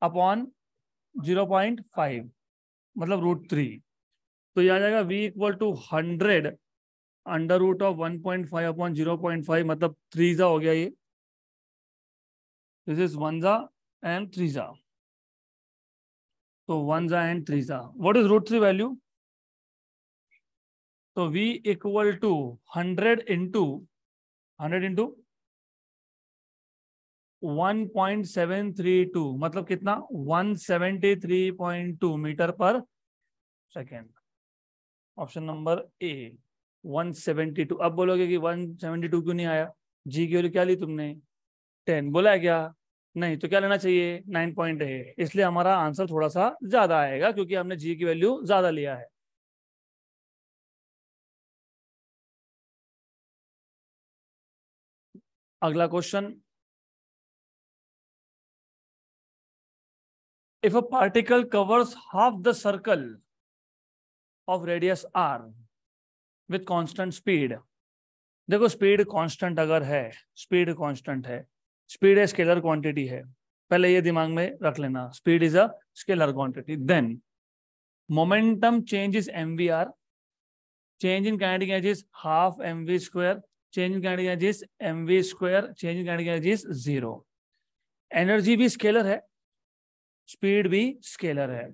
upon zero point five मतलब root three तो यह आ जाएगा v equal to hundred under root of one point five upon zero point five मतलब three जा हो गया ये दिस इज वन जा एंड थ्री जा तो वन जा एंड थ्री जा what is root three value तो v equal to hundred into hundred into 1.732 मतलब कितना 173.2 मीटर पर सेकेंड ऑप्शन नंबर ए 172 अब बोलोगे कि 172 क्यों नहीं आया जी की वैल्यू क्या ली तुमने 10 बोला है क्या नहीं तो क्या लेना चाहिए नाइन पॉइंट है इसलिए हमारा आंसर थोड़ा सा ज्यादा आएगा क्योंकि हमने जी की वैल्यू ज्यादा लिया है अगला question if a particle covers half the circle of radius r with constant speed देखो स्पीड कांस्टेंट अगर है स्पीड कांस्टेंट है स्पीड ए स्केलर क्वांटिटी है पहले ये दिमाग में रख लेना speed is a scalar quantity then momentum change is m v r change in कैंडिंग एज is half m we square change in कैंडिंग एज is m we square change in कैंडिंग एज इज जीरो एनर्जी भी स्केलर है speed भी scalar है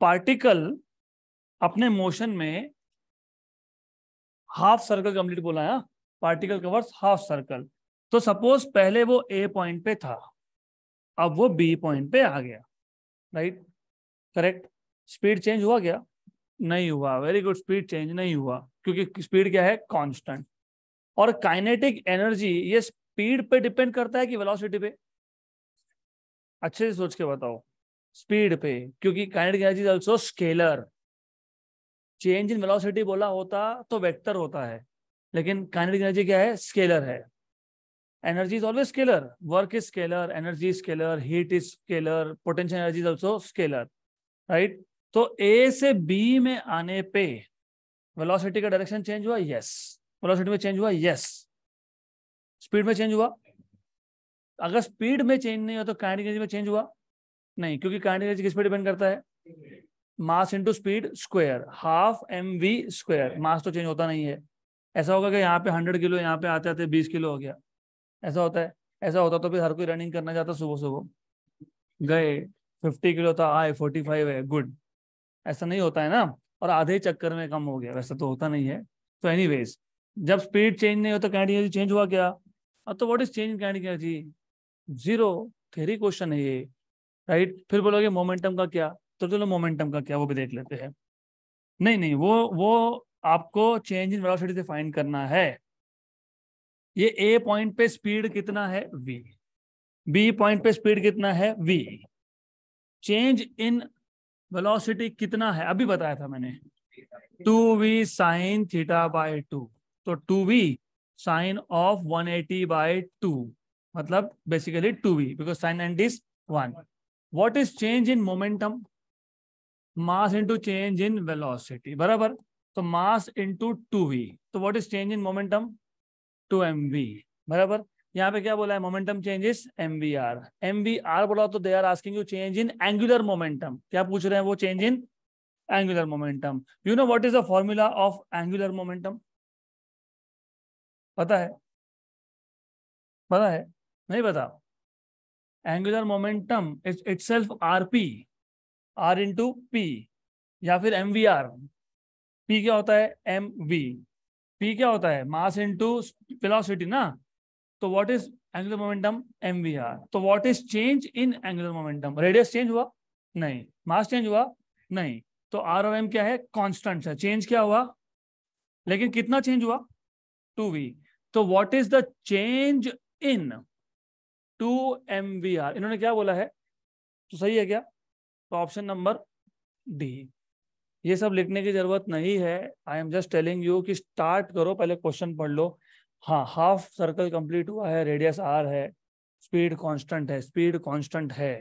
पार्टिकल अपने मोशन में हाफ सर्कल कंप्लीट बोला है पार्टिकल कवर्स हाफ सर्कल तो सपोज पहले वो ए पॉइंट पे था अब वो बी पॉइंट पे आ गया राइट करेक्ट स्पीड चेंज हुआ क्या नहीं हुआ वेरी गुड स्पीड चेंज नहीं हुआ क्योंकि स्पीड क्या है कांस्टेंट और काइनेटिक एनर्जी ये स्पीड पे डिपेंड करता है कि वेलोसिटी पे अच्छे से सोच के बताओ स्पीड पे क्योंकि kinetic energy is also scalar change in velocity बोला होता तो वेक्टर होता है लेकिन काइनेटिक एनर्जी क्या है स्केलर है energy is always scalar work is scalar energy scalar heat is scalar potential energy is also scalar right तो ए से बी में आने पे वेलोसिटी का डायरेक्शन चेंज हुआ यस yes. वेलोसिटी में चेंज हुआ यस yes. स्पीड में चेंज हुआ अगर स्पीड में चेंज नहीं हो तो काइनेटिक एनर्जी में चेंज हुआ नहीं क्योंकि काइनेटिक एनर्जी किस पे डिपेंड करता है mass into speed square half m we square mass तो चेंज होता नहीं है ऐसा होगा कि यहाँ पे हंड्रेड किलो यहाँ पे आते आते बीस किलो हो गया ऐसा होता है ऐसा होता तो फिर हर कोई रनिंग करना चाहता सुबह सुबह गए फिफ्टी किलो था आए फोर्टी फाइव है गुड ऐसा नहीं होता है ना और आधे चक्कर में कम हो गया वैसा तो होता नहीं है तो एनी जब स्पीड चेंज नहीं हो तो कैंडी एनर्जी चेंज हुआ क्या अब तो वॉट इज चेंज इन कैंडी एनर्जी जीरो थेरी क्वेश्चन है ये राइट फिर बोलोगे मोमेंटम का क्या तो चलो मोमेंटम का क्या वो भी देख लेते हैं नहीं नहीं वो वो आपको चेंज इन वेलोसिटी से फाइंड करना है ये ए पॉइंट पे स्पीड कितना है वी बी पॉइंट पे स्पीड कितना है वी चेंज इन वेलोसिटी कितना है अभी बताया था मैंने two we sine theta by two तो two we sine of one eighty by two मतलब two v because sine and is one what is change in momentum mass into change in velocity बराबर तो mass into two we तो what is change in momentum two m v बराबर यहाँ पे क्या बोला है momentum changes m v r m v r बोला तो they are asking you change in angular momentum क्या पूछ रहे हैं वो change in angular momentum you know what is the formula of angular momentum पता है पता है नहीं बताओ angular momentum itself r p r into p या फिर एम वी आर पी क्या होता है एम वी पी क्या होता है मास इंटू फिलोसिटी ना तो what is angular momentum m v r तो what is change in angular momentum radius change हुआ नहीं मास चेंज हुआ नहीं तो आर और एम क्या है कॉन्स्टेंट है चेंज क्या हुआ लेकिन कितना चेंज हुआ टू वी तो what is the change in two m v r इन्होंने क्या बोला है तो सही है क्या तो ऑप्शन नंबर डी ये सब लिखने की जरूरत नहीं है I am just telling you कि स्टार्ट करो पहले क्वेश्चन पढ़ लो हाँ हाफ सर्कल कंप्लीट हुआ है रेडियस आर है स्पीड कांस्टेंट है स्पीड कांस्टेंट है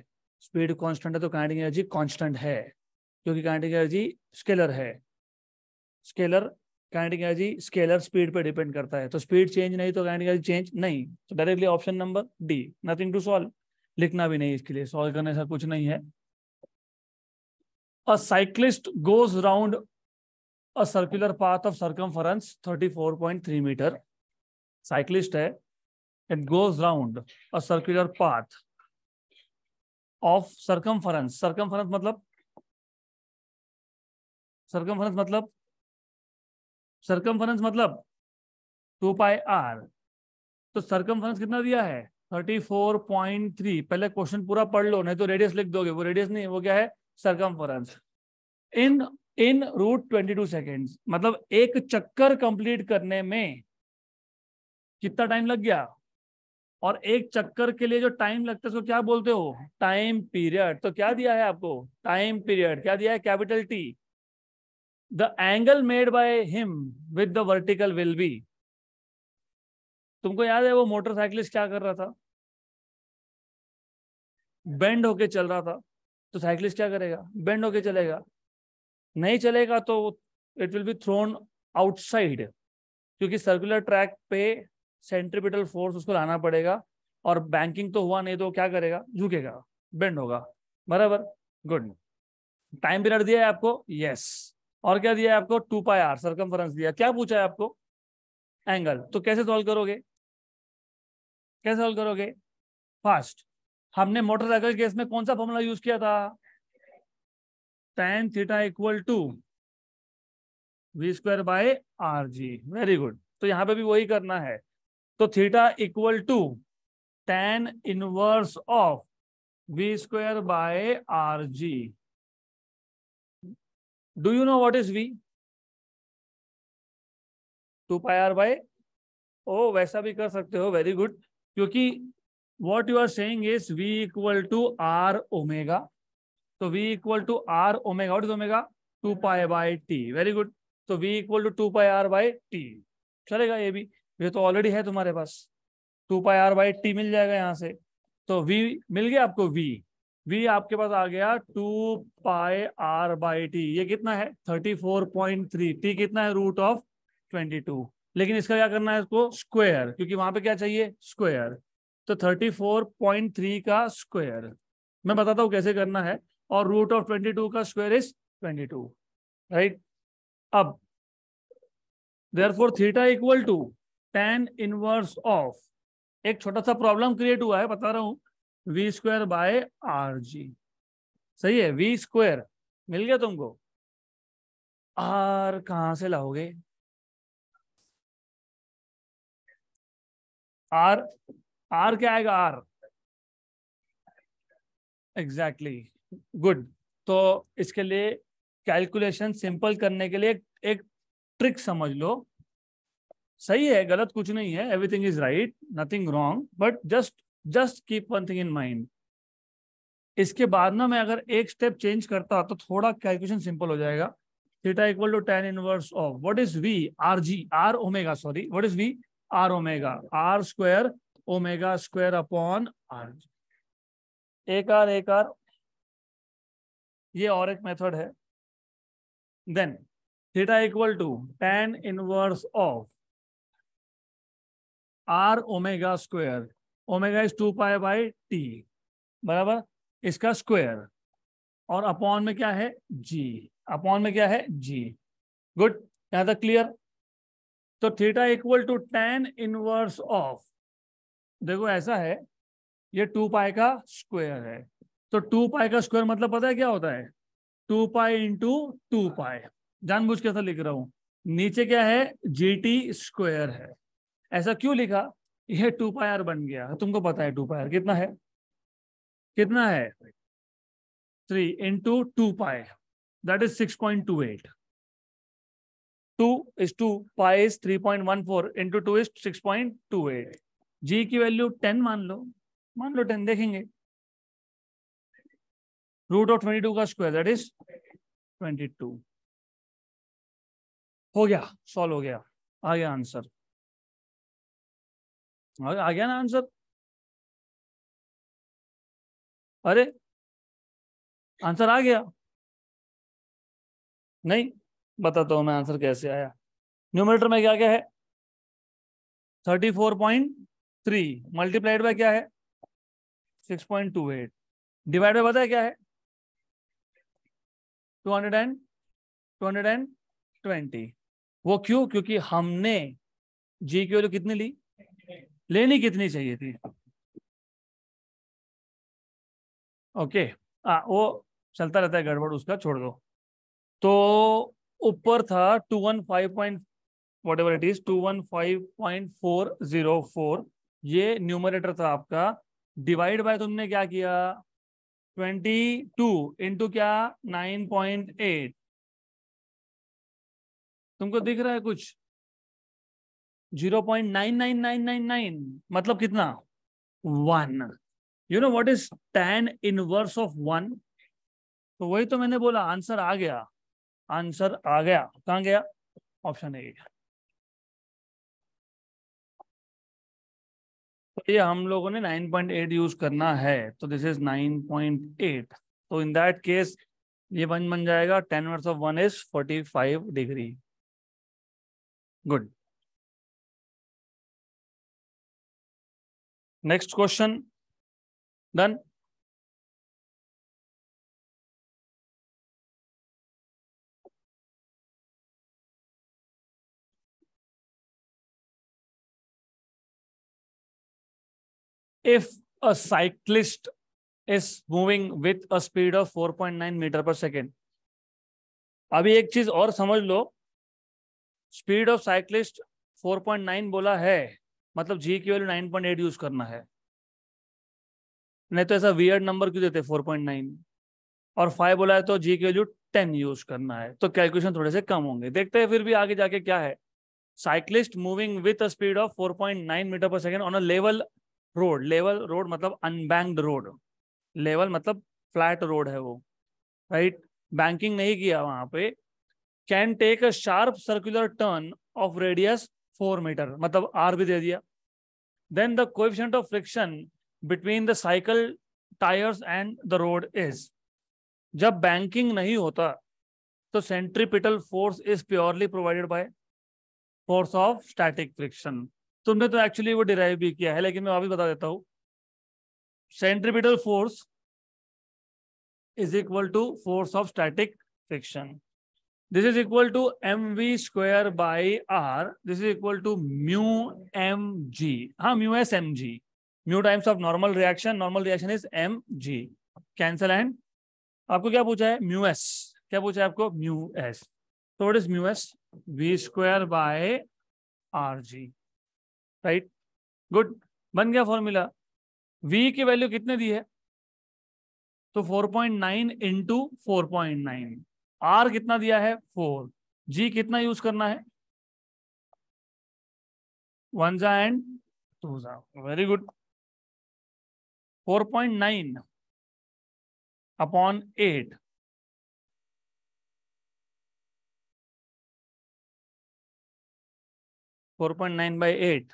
स्पीड कांस्टेंट है तो काइनेटिक एनर्जी कांस्टेंट है क्योंकि काइनेटिक एनर्जी स्केलर है scalar kinetic energy scalar speed पर डिपेंड करता है तो स्पीड चेंज नहीं तो काइनेटिक एनर्जी चेंज नहीं तो directly option number D nothing to solve लिखना भी नहीं इसके लिए सॉल्व करने से कुछ नहीं है a cyclist goes round a circular path of circumference 34.3 metre cyclist है it goes round a circular path of circumference circumference मतलब सर्कमफरेंस मतलब सरकम मतलब टू पाई आर तो सरकम कितना दिया है 34.3 पहले क्वेश्चन पूरा पढ़ लो नहीं तो रेडियस लिख दोगे वो रेडियस नहीं वो क्या है सरकम इन इन रूट 22 सेकेंड्स मतलब एक चक्कर कंप्लीट करने में कितना टाइम लग गया और एक चक्कर के लिए जो टाइम लगता है उसको क्या बोलते हो टाइम पीरियड तो क्या दिया है आपको टाइम पीरियड क्या दिया है capital T the angle made by him with the vertical will be तुमको याद है वो मोटरसाइकिलिस्ट क्या कर रहा था बेंड होके चल रहा था तो साइकिलिस्ट क्या करेगा बेंड होके चलेगा नहीं चलेगा तो it will be thrown outside क्योंकि सर्कुलर ट्रैक पे सेंट्रीपिटल फोर्स उसको लाना पड़ेगा और बैंकिंग तो हुआ नहीं तो क्या करेगा झुकेगा बेंड होगा बराबर गुड टाइम पीरियड दिया है आपको यस yes. और क्या दिया आपको टू पाई आर सरकमफ्रेंस दिया क्या पूछा है आपको एंगल तो कैसे सॉल्व करोगे कैसे सॉल्व करोगे फास्ट हमने मोटरसाइकिल केस में कौन सा फॉर्मूला यूज किया था tan theta equal to we square by are g very good तो यहां पे भी वही करना है तो theta equal to tan inverse of v square by are g do you know what is v 2 pi r by ओ वैसा भी कर सकते हो वेरी गुड क्योंकि what you are saying is v equal to r omega तो v equal to r omega what is omega two pi by t very good तो v equal to two pi r by t चलेगा ये भी ये तो already है तुम्हारे पास two pi r by t मिल जाएगा यहाँ से तो v मिल गया आपको v वी आपके पास आ गया two pi r by t ये कितना है thirty four point three t कितना है रूट ऑफ ट्वेंटी टू लेकिन इसका क्या करना है इसको स्क्वेयर क्योंकि वहां पे क्या चाहिए स्क्वेयर तो थर्टी फोर पॉइंट थ्री का स्क्वेयर मैं बताता हूँ कैसे करना है और रूट ऑफ ट्वेंटी टू का square is twenty two right अब therefore theta equal to tan inverse of एक छोटा सा प्रॉब्लम क्रिएट हुआ है बता रहा हूँ v square by are g सही है वी स्क्वायर मिल गया तुमको आर कहां से लाओगे आर आर क्या आएगा आर एग्जैक्टली exactly. गुड तो इसके लिए कैलकुलेशन सिंपल करने के लिए एक ट्रिक समझ लो सही है गलत कुछ नहीं है everything is right nothing wrong but just just keep one thing in mind इसके बाद ना मैं अगर एक स्टेप चेंज करता तो थोड़ा कैलकुलेशन सिंपल हो जाएगा theta equal to tan inverse of what is v r g r omega sorry what is v r omega r square omega square upon r g एक आर एक r ये और एक मेथड है then theta equal to tan inverse of r omega square omega is two pi by t बराबर इसका square और upon में क्या है जी अपॉन में क्या है जी गुड यहां तक क्लियर तो theta equal to tan inverse of देखो ऐसा है ये टू पाई का स्क्वायर है तो टू पाई का स्क्वायर मतलब पता है क्या होता है two pi into two pi जानबूझ के ऐसा लिख रहा हूं नीचे क्या है जी टी स्क्वायर है ऐसा क्यों लिखा यह टू पाई आर बन गया तुमको पता है टू पाई आर कितना है कितना है three into two pi that is six point two eight two is two pi is three point one four into two is six point two eight g की वैल्यू टेन मान लो मान लो ten देखेंगे रूट ऑफ ट्वेंटी टू का square that is twenty two हो गया solve हो गया आ गया आंसर आ गया ना आंसर अरे आंसर आ गया नहीं बताता हूं मैं आंसर कैसे आया न्यूमीटर में क्या क्या है thirty four point three multiplied by क्या है six point two eight divide by बताया क्या है two hundred and two hundred and twenty वो क्यों क्योंकि हमने जी की वैल्यू कितनी ली लेनी कितनी चाहिए थी ओके आ, वो चलता रहता है गड़बड़ उसका छोड़ दो तो ऊपर था two one five point whatever it is two one five point four zero four ये न्यूमरेटर था आपका डिवाइड बाय तुमने क्या किया ट्वेंटी टू इंटू क्या नाइन पॉइंट एट तुमको दिख रहा है कुछ zero point nine nine nine nine nine मतलब कितना one you know what is tan inverse of one तो वही तो मैंने बोला आंसर आ गया आंसर आ गया कहाँ गया ऑप्शन ए तो ये हम लोगों ने 9.8 यूज करना है तो दिस इज 9.8 तो इन दैट केस ये बन बन जाएगा tan inverse of one is 45 degree good next question done if a cyclist is moving with a speed of 4.9 metre पर सेकेंड अभी एक चीज और समझ लो स्पीड ऑफ साइक्लिस्ट 4.9 बोला है मतलब जी की value nine point eight use करना है नहीं तो ऐसा वियर्ड नंबर क्यों देते फोर पॉइंट नाइन और फाइव बोला है तो जी की वैल्यू टेन यूज करना है तो कैलकुलेशन थोड़े से कम होंगे देखते हैं फिर भी आगे जाके क्या है cyclist moving with a speed of 4.9 metre पर second on a level road level road मतलब अनबैंक्ड रोड लेवल मतलब फ्लैट रोड है वो राइट right? बैंकिंग नहीं किया वहां पे can take a sharp circular turn of radius four metre मतलब आर भी दे दिया then the coefficient of friction between the cycle tires and the road is जब बैंकिंग नहीं होता तो centripetal force is purely provided by force of static friction तुमने तो एक्चुअली वो डिराइव भी किया है लेकिन मैं वापस बता देता हूँ centripetal force is equal to force of static friction this is equal to mv square by r this is equal to mu mg ha mu is mg mu times of normal reaction normal reaction is mg cancel and आपको क्या पूछा है mu S क्या पूछा है आपको mu s तो what is mu s v square by are g right good बन गया फॉर्मूला वी की वैल्यू कितने दी है तो 4.9 point nine into four point nine r कितना दिया है फोर जी कितना यूज करना है वन जा एंड टू जा very good four point nine upon eight four point nine by eight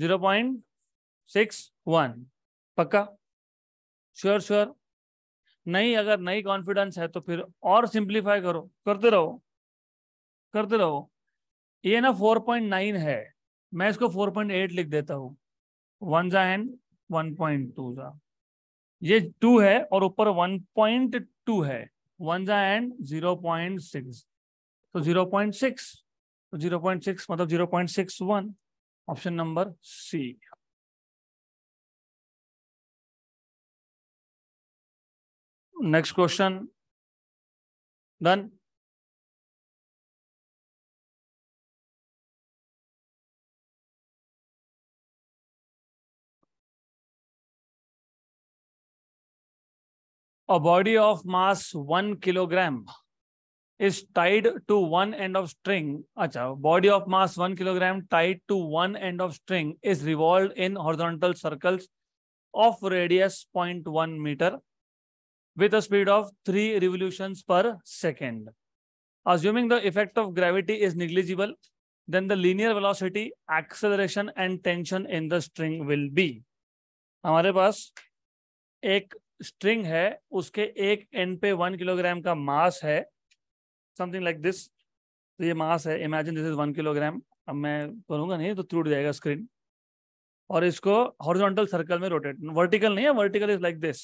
zero point six one पक्का श्योर श्योर नहीं अगर नहीं कॉन्फिडेंस है तो फिर और सिंप्लीफाई करो करते रहो करते रहो ये ना फोर पॉइंट नाइन है मैं इसको फोर पॉइंट एट लिख देता हूँ वन जा एंड वन पॉइंट टू जा ये टू है और ऊपर वन पॉइंट टू है वन जा एंड जीरो पॉइंट सिक्स तो जीरो पॉइंट सिक्स तो जीरो पॉइंट सिक्स मतलब zero point six one option number C next question. Done. A body of mass 1 kilogram is tied to one end of string. Acha, body of mass 1 kilogram tied to one end of string is revolved in horizontal circles of radius 0.1 meter with a speed of 3 revolutions per second. Assuming the effect of gravity is negligible, then the linear velocity, acceleration and tension in the string will be. हमारे पास एक string है उसके एक and पे one kilogram का मास है something like this तो ये मास है imagine this is one kilogram अब मैं करूँगा नहीं तो टूट जाएगा स्क्रीन और इसको हॉरिजॉन्टल सर्कल में रोटेट वर्टिकल नहीं है वर्टिकल इज लाइक दिस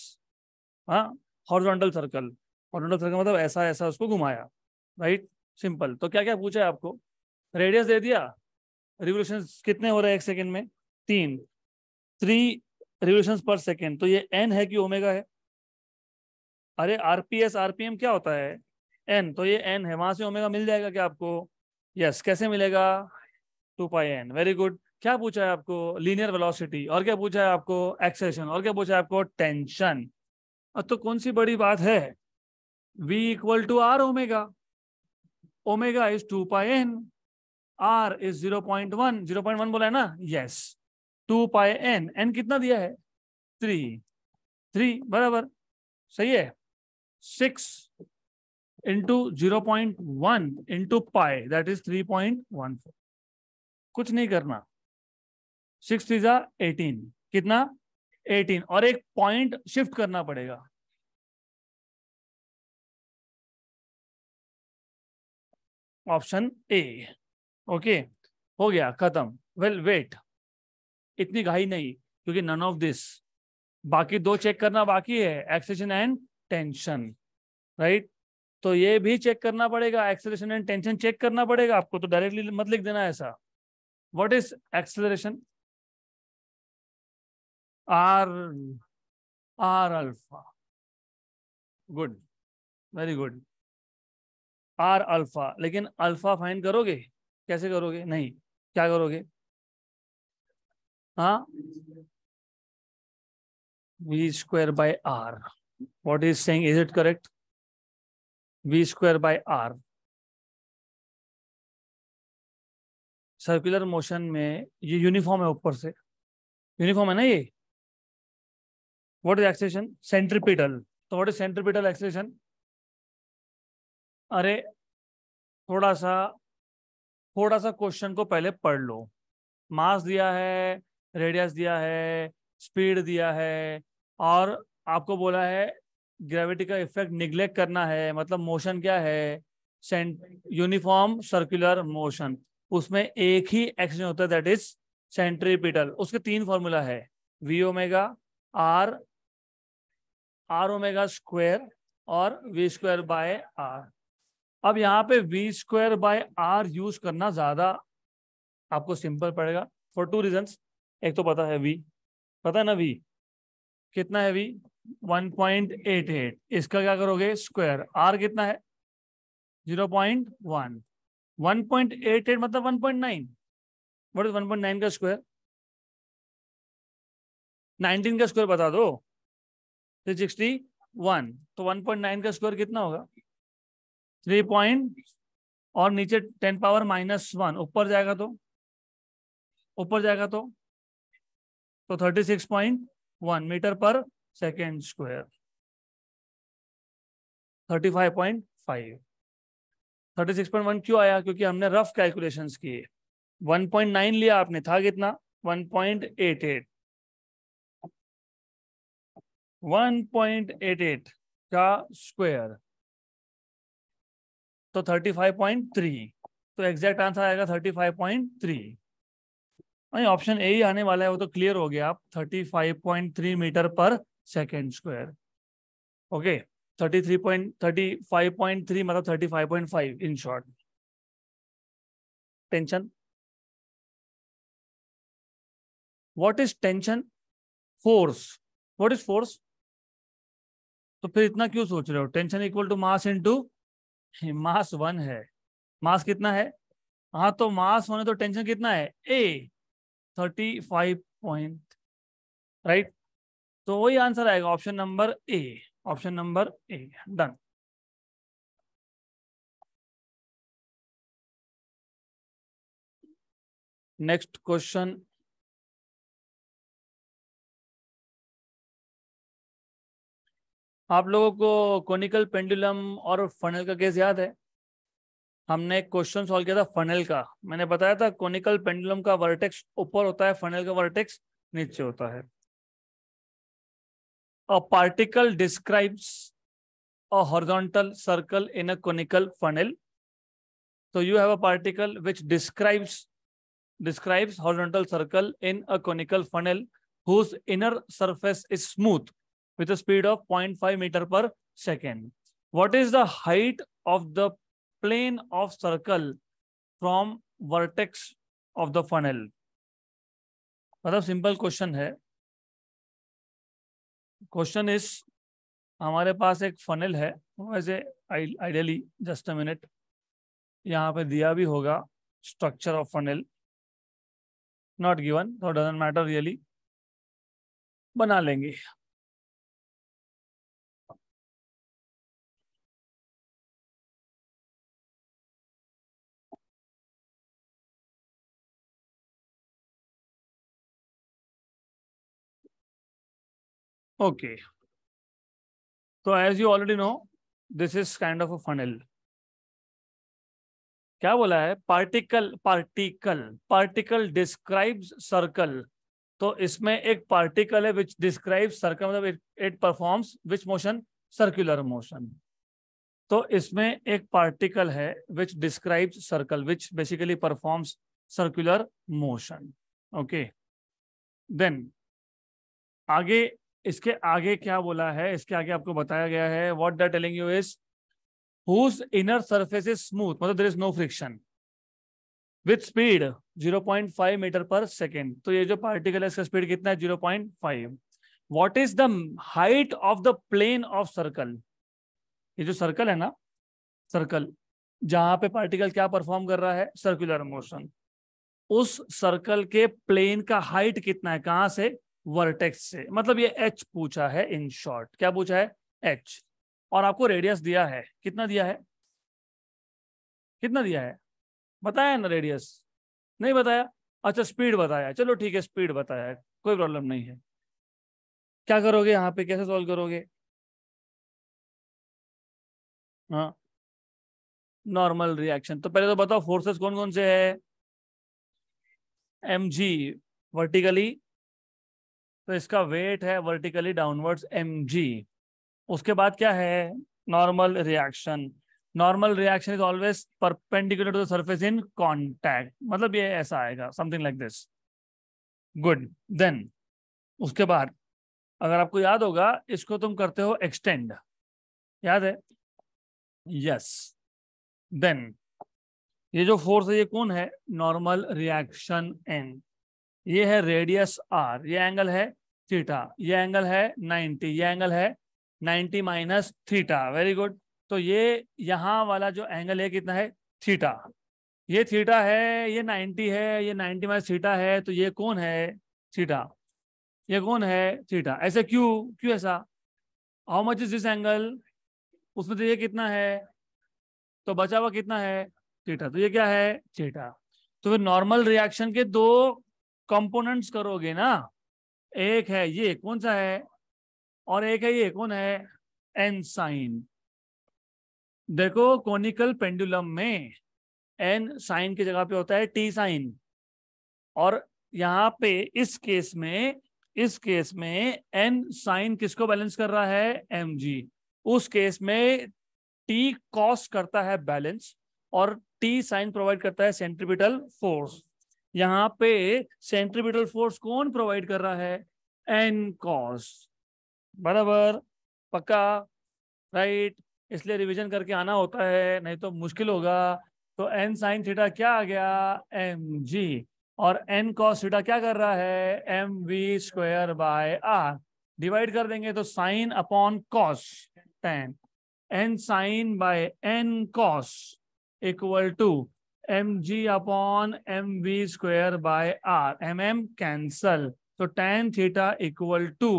हाँ हॉरिजॉन्टल सर्कल हॉरिजॉन्टल सर्कल मतलब ऐसा ऐसा उसको घुमाया राइट सिंपल तो क्या क्या पूछा है आपको रेडियस दे दिया रिवोल्यूशन कितने हो रहे हैं एक सेकेंड में तीन थ्री रिवोल्यूशन पर सेकेंड तो ये एन है कि ओमेगा है अरे R R P S P M क्या होता है एन तो ये एन है वहां से ओमेगा मिल जाएगा क्या आपको यस कैसे मिलेगा two pi n very good क्या पूछा है आपको लीनियर वेलोसिटी और क्या पूछा है आपको एक्सेशन और क्या पूछा है आपको टेंशन तो कौन सी बड़ी बात है v equal to r omega omega is two pi n r is zero point one zero point one बोला है ना yes two pi n n कितना दिया है थ्री थ्री बराबर सही है six into zero point one into pi that is three point one four कुछ नहीं करना सिक्स थ्री जा एटीन कितना एटीन और एक पॉइंट शिफ्ट करना पड़ेगा ऑप्शन ए ओके हो गया खत्म वेल वेट इतनी घाई नहीं क्योंकि नन ऑफ दिस बाकी दो चेक करना बाकी है एक्सेशन एंड टेंशन राइट तो ये भी चेक करना पड़ेगा एक्सेलरेशन एंड टेंशन चेक करना पड़ेगा आपको तो डायरेक्टली मत लिख देना ऐसा what is acceleration r r alpha good very good r alpha लेकिन अल्फा फाइन करोगे कैसे करोगे नहीं क्या करोगे हाँ v square by r what is saying is it correct v square by r circular motion में ये यूनिफॉर्म है ऊपर से यूनिफॉर्म है ना ये what is acceleration centripetal तो वॉट इज सेंट्रीपिटल एक्सेशन अरे थोड़ा सा थोड़ा सा क्वेश्चन को पहले पढ़ लो मास दिया है रेडियस दिया है स्पीड दिया है और आपको बोला है ग्रेविटी का इफेक्ट निग्लेक्ट करना है मतलब मोशन क्या है यूनिफॉर्म सर्कुलर मोशन उसमें एक ही एक्सेशन होता है दैट इज सेंट्रीपिटल उसके तीन फॉर्मूला है v omega r r omega square और वी स्क्वायर बाय आर अब यहाँ पे v square by r use करना ज्यादा आपको सिंपल पड़ेगा फॉर टू रीजन एक तो पता है वी पता है ना वी कितना है वी 1.88 इसका क्या करोगे स्क्वायर आर कितना है 0.1 1.88 मतलब 1.9 पॉइंट इज 1.9 का स्क्वायर 19 का स्क्वायर बता दो सिक्सटी वन तो वन पॉइंट नाइन का स्क्वायर कितना होगा थ्री पॉइंट और नीचे टेन पावर माइनस वन ऊपर जाएगा तो ऊपर जाएगा तो तो thirty six point one metre पर second square thirty five point five thirty six point one क्यों आया क्योंकि हमने रफ कैलकुलेशंस किए वन पॉइंट नाइन लिया आपने था कितना वन पॉइंट एट एट 1.88 का स्क्वायर तो 35.3 तो एग्जैक्ट आंसर आएगा 35.3 नहीं ऑप्शन ए ही आने वाला है वो तो क्लियर हो गया आप 35.3 मीटर पर सेकेंड स्क्वायर ओके 33.35.3 मतलब 35.5 in short tension what is tension force what is force तो फिर इतना क्यों सोच रहे हो tension equal to mass two mass one है मास कितना है हाँ तो मास वन है तो टेंशन कितना है A thirty five point right तो वही आंसर आएगा option number A option number A done next question आप लोगों को कोनिकल पेंडुलम और फनल का केस याद है हमने एक क्वेश्चन सॉल्व किया था फनल का मैंने बताया था कोनिकल पेंडुलम का वर्टेक्स ऊपर होता है फनल का वर्टेक्स नीचे होता है a particle describes a horizontal circle in a conical funnel तो you have a particle which describes describes horizontal circle in a conical funnel whose inner surface is smooth with a speed of 0.5 meter per second. What is the height of the plane of circle from vertex of the funnel? मतलब simple question है question is हमारे पास एक funnel है वैसे ideally just a minute यहाँ पे दिया भी होगा structure of funnel not given तो डजेंट मैटर रियली बना लेंगे Okay. So as you already know, this is kind of a funnel. क्या बोला है particle particle particle describes circle तो इसमें एक पार्टिकल है विच डिस्क्राइब सर्कल मतलब it performs which motion circular motion तो इसमें एक पार्टिकल है which describes circle which basically performs circular motion okay then आगे इसके आगे क्या बोला है इसके आगे आपको बताया गया है what the telling you is whose inner surface is smooth मतलब there is no friction with speed 0.5 metre पर सेकेंड तो ये जो पार्टिकल है इसका स्पीड कितना है 0.5 what is the height of the plane of circle ये जो सर्कल है ना सर्कल जहां पे पार्टिकल क्या परफॉर्म कर रहा है सर्कुलर मोशन उस सर्कल के प्लेन का हाइट कितना है कहां से वर्टेक्स से मतलब ये एच पूछा है इन शॉर्ट क्या पूछा है एच और आपको रेडियस दिया है कितना दिया है कितना दिया है बताया ना रेडियस नहीं बताया अच्छा स्पीड बताया चलो ठीक है स्पीड बताया कोई प्रॉब्लम नहीं है क्या करोगे यहाँ पे कैसे सॉल्व करोगे हाँ नॉर्मल रिएक्शन तो पहले तो बताओ फोर्सेस कौन कौन से है एम जी वर्टिकली तो इसका वेट है वर्टिकली डाउनवर्ड्स एम उसके बाद क्या है normal reaction normal reaction is always perpendicular to the surface in contact मतलब ये ऐसा आएगा something like this good then उसके बाद अगर आपको याद होगा इसको तुम करते हो एक्सटेंड याद है यस देन ये जो फोर्स है ये कौन है नॉर्मल रिएक्शन एंड ये है रेडियस आर ये एंगल है थीटा ये एंगल है 90 ये एंगल है 90 माइनस थीटा वेरी गुड तो ये यहाँ वाला जो एंगल है कितना है थीटा ये थीटा है ये 90 है ये 90 माइनस थीटा है तो ये कौन है थीटा ये कौन है थीटा ऐसे क्यों क्यों ऐसा how much is this angle उसमें तो ये कितना है तो बचा हुआ कितना है थीटा तो ये क्या है थीटा तो फिर नॉर्मल रिएक्शन के दो कंपोनेंट्स करोगे ना एक है ये कौन सा है और एक है ये कौन है एन साइन देखो कॉनिकल पेंडुलम में एन साइन की जगह पे होता है टी साइन और यहाँ पे इस केस में इस केस में एन साइन किसको बैलेंस कर रहा है एम जी उस केस में टी कॉस करता है बैलेंस और टी साइन प्रोवाइड करता है सेंट्रीपिटल फोर्स यहाँ पे सेंट्रीपिटल फोर्स कौन प्रोवाइड कर रहा है एन कॉस बराबर पक्का राइट इसलिए रिवीजन करके आना होता है नहीं तो मुश्किल होगा तो एन साइन थीटा क्या आ गया एम जी और एन कॉस थीटा क्या कर रहा है M we square by R divide कर देंगे तो sine upon cos tan N sine by N cos equal to M G upon M V square by R M M cancel तो tan theta equal to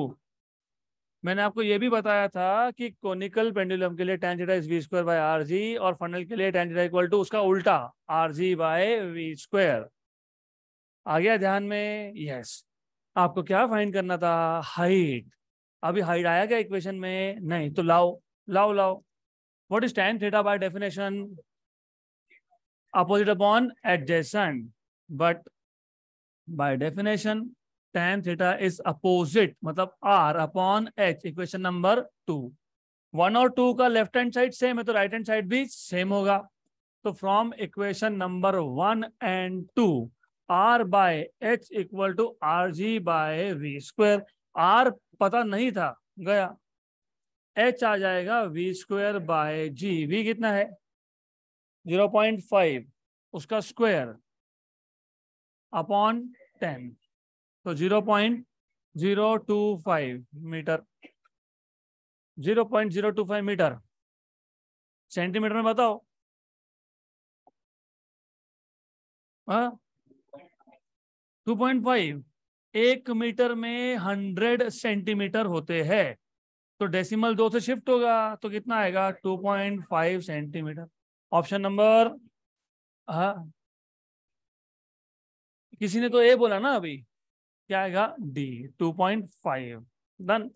मैंने आपको यह भी बताया था कि कोनिकल पेंडुलम के लिए tan theta is V square by are G और फनल के लिए टेन थीटा इक्वल टू उसका उल्टा R G by V square आ गया ध्यान में यस yes. आपको क्या फाइंड करना था हाइट अभी हाइट आया क्या इक्वेशन में नहीं तो लाओ लाओ लाओ what is tan theta by definition opposite upon adjacent but by definition tan theta is opposite मतलब r upon h equation number two one और टू का लेफ्ट हैंड साइड सेम है तो राइट हैंड साइड भी सेम होगा तो from equation number one and two R by H equal to R G by V square R पता नहीं था गया एच आ जाएगा V square by G V कितना है जीरो पॉइंट फाइव उसका स्क्वायर अपॉन टेन तो zero point zero two five metre zero point zero two five metre centimetre में बताओ टू पॉइंट फाइव एक मीटर में हंड्रेड सेंटीमीटर होते हैं तो डेसिमल दो से शिफ्ट होगा तो कितना आएगा two point five centimetre option number हाँ किसी ने तो ए बोला ना अभी क्या आएगा D two point five done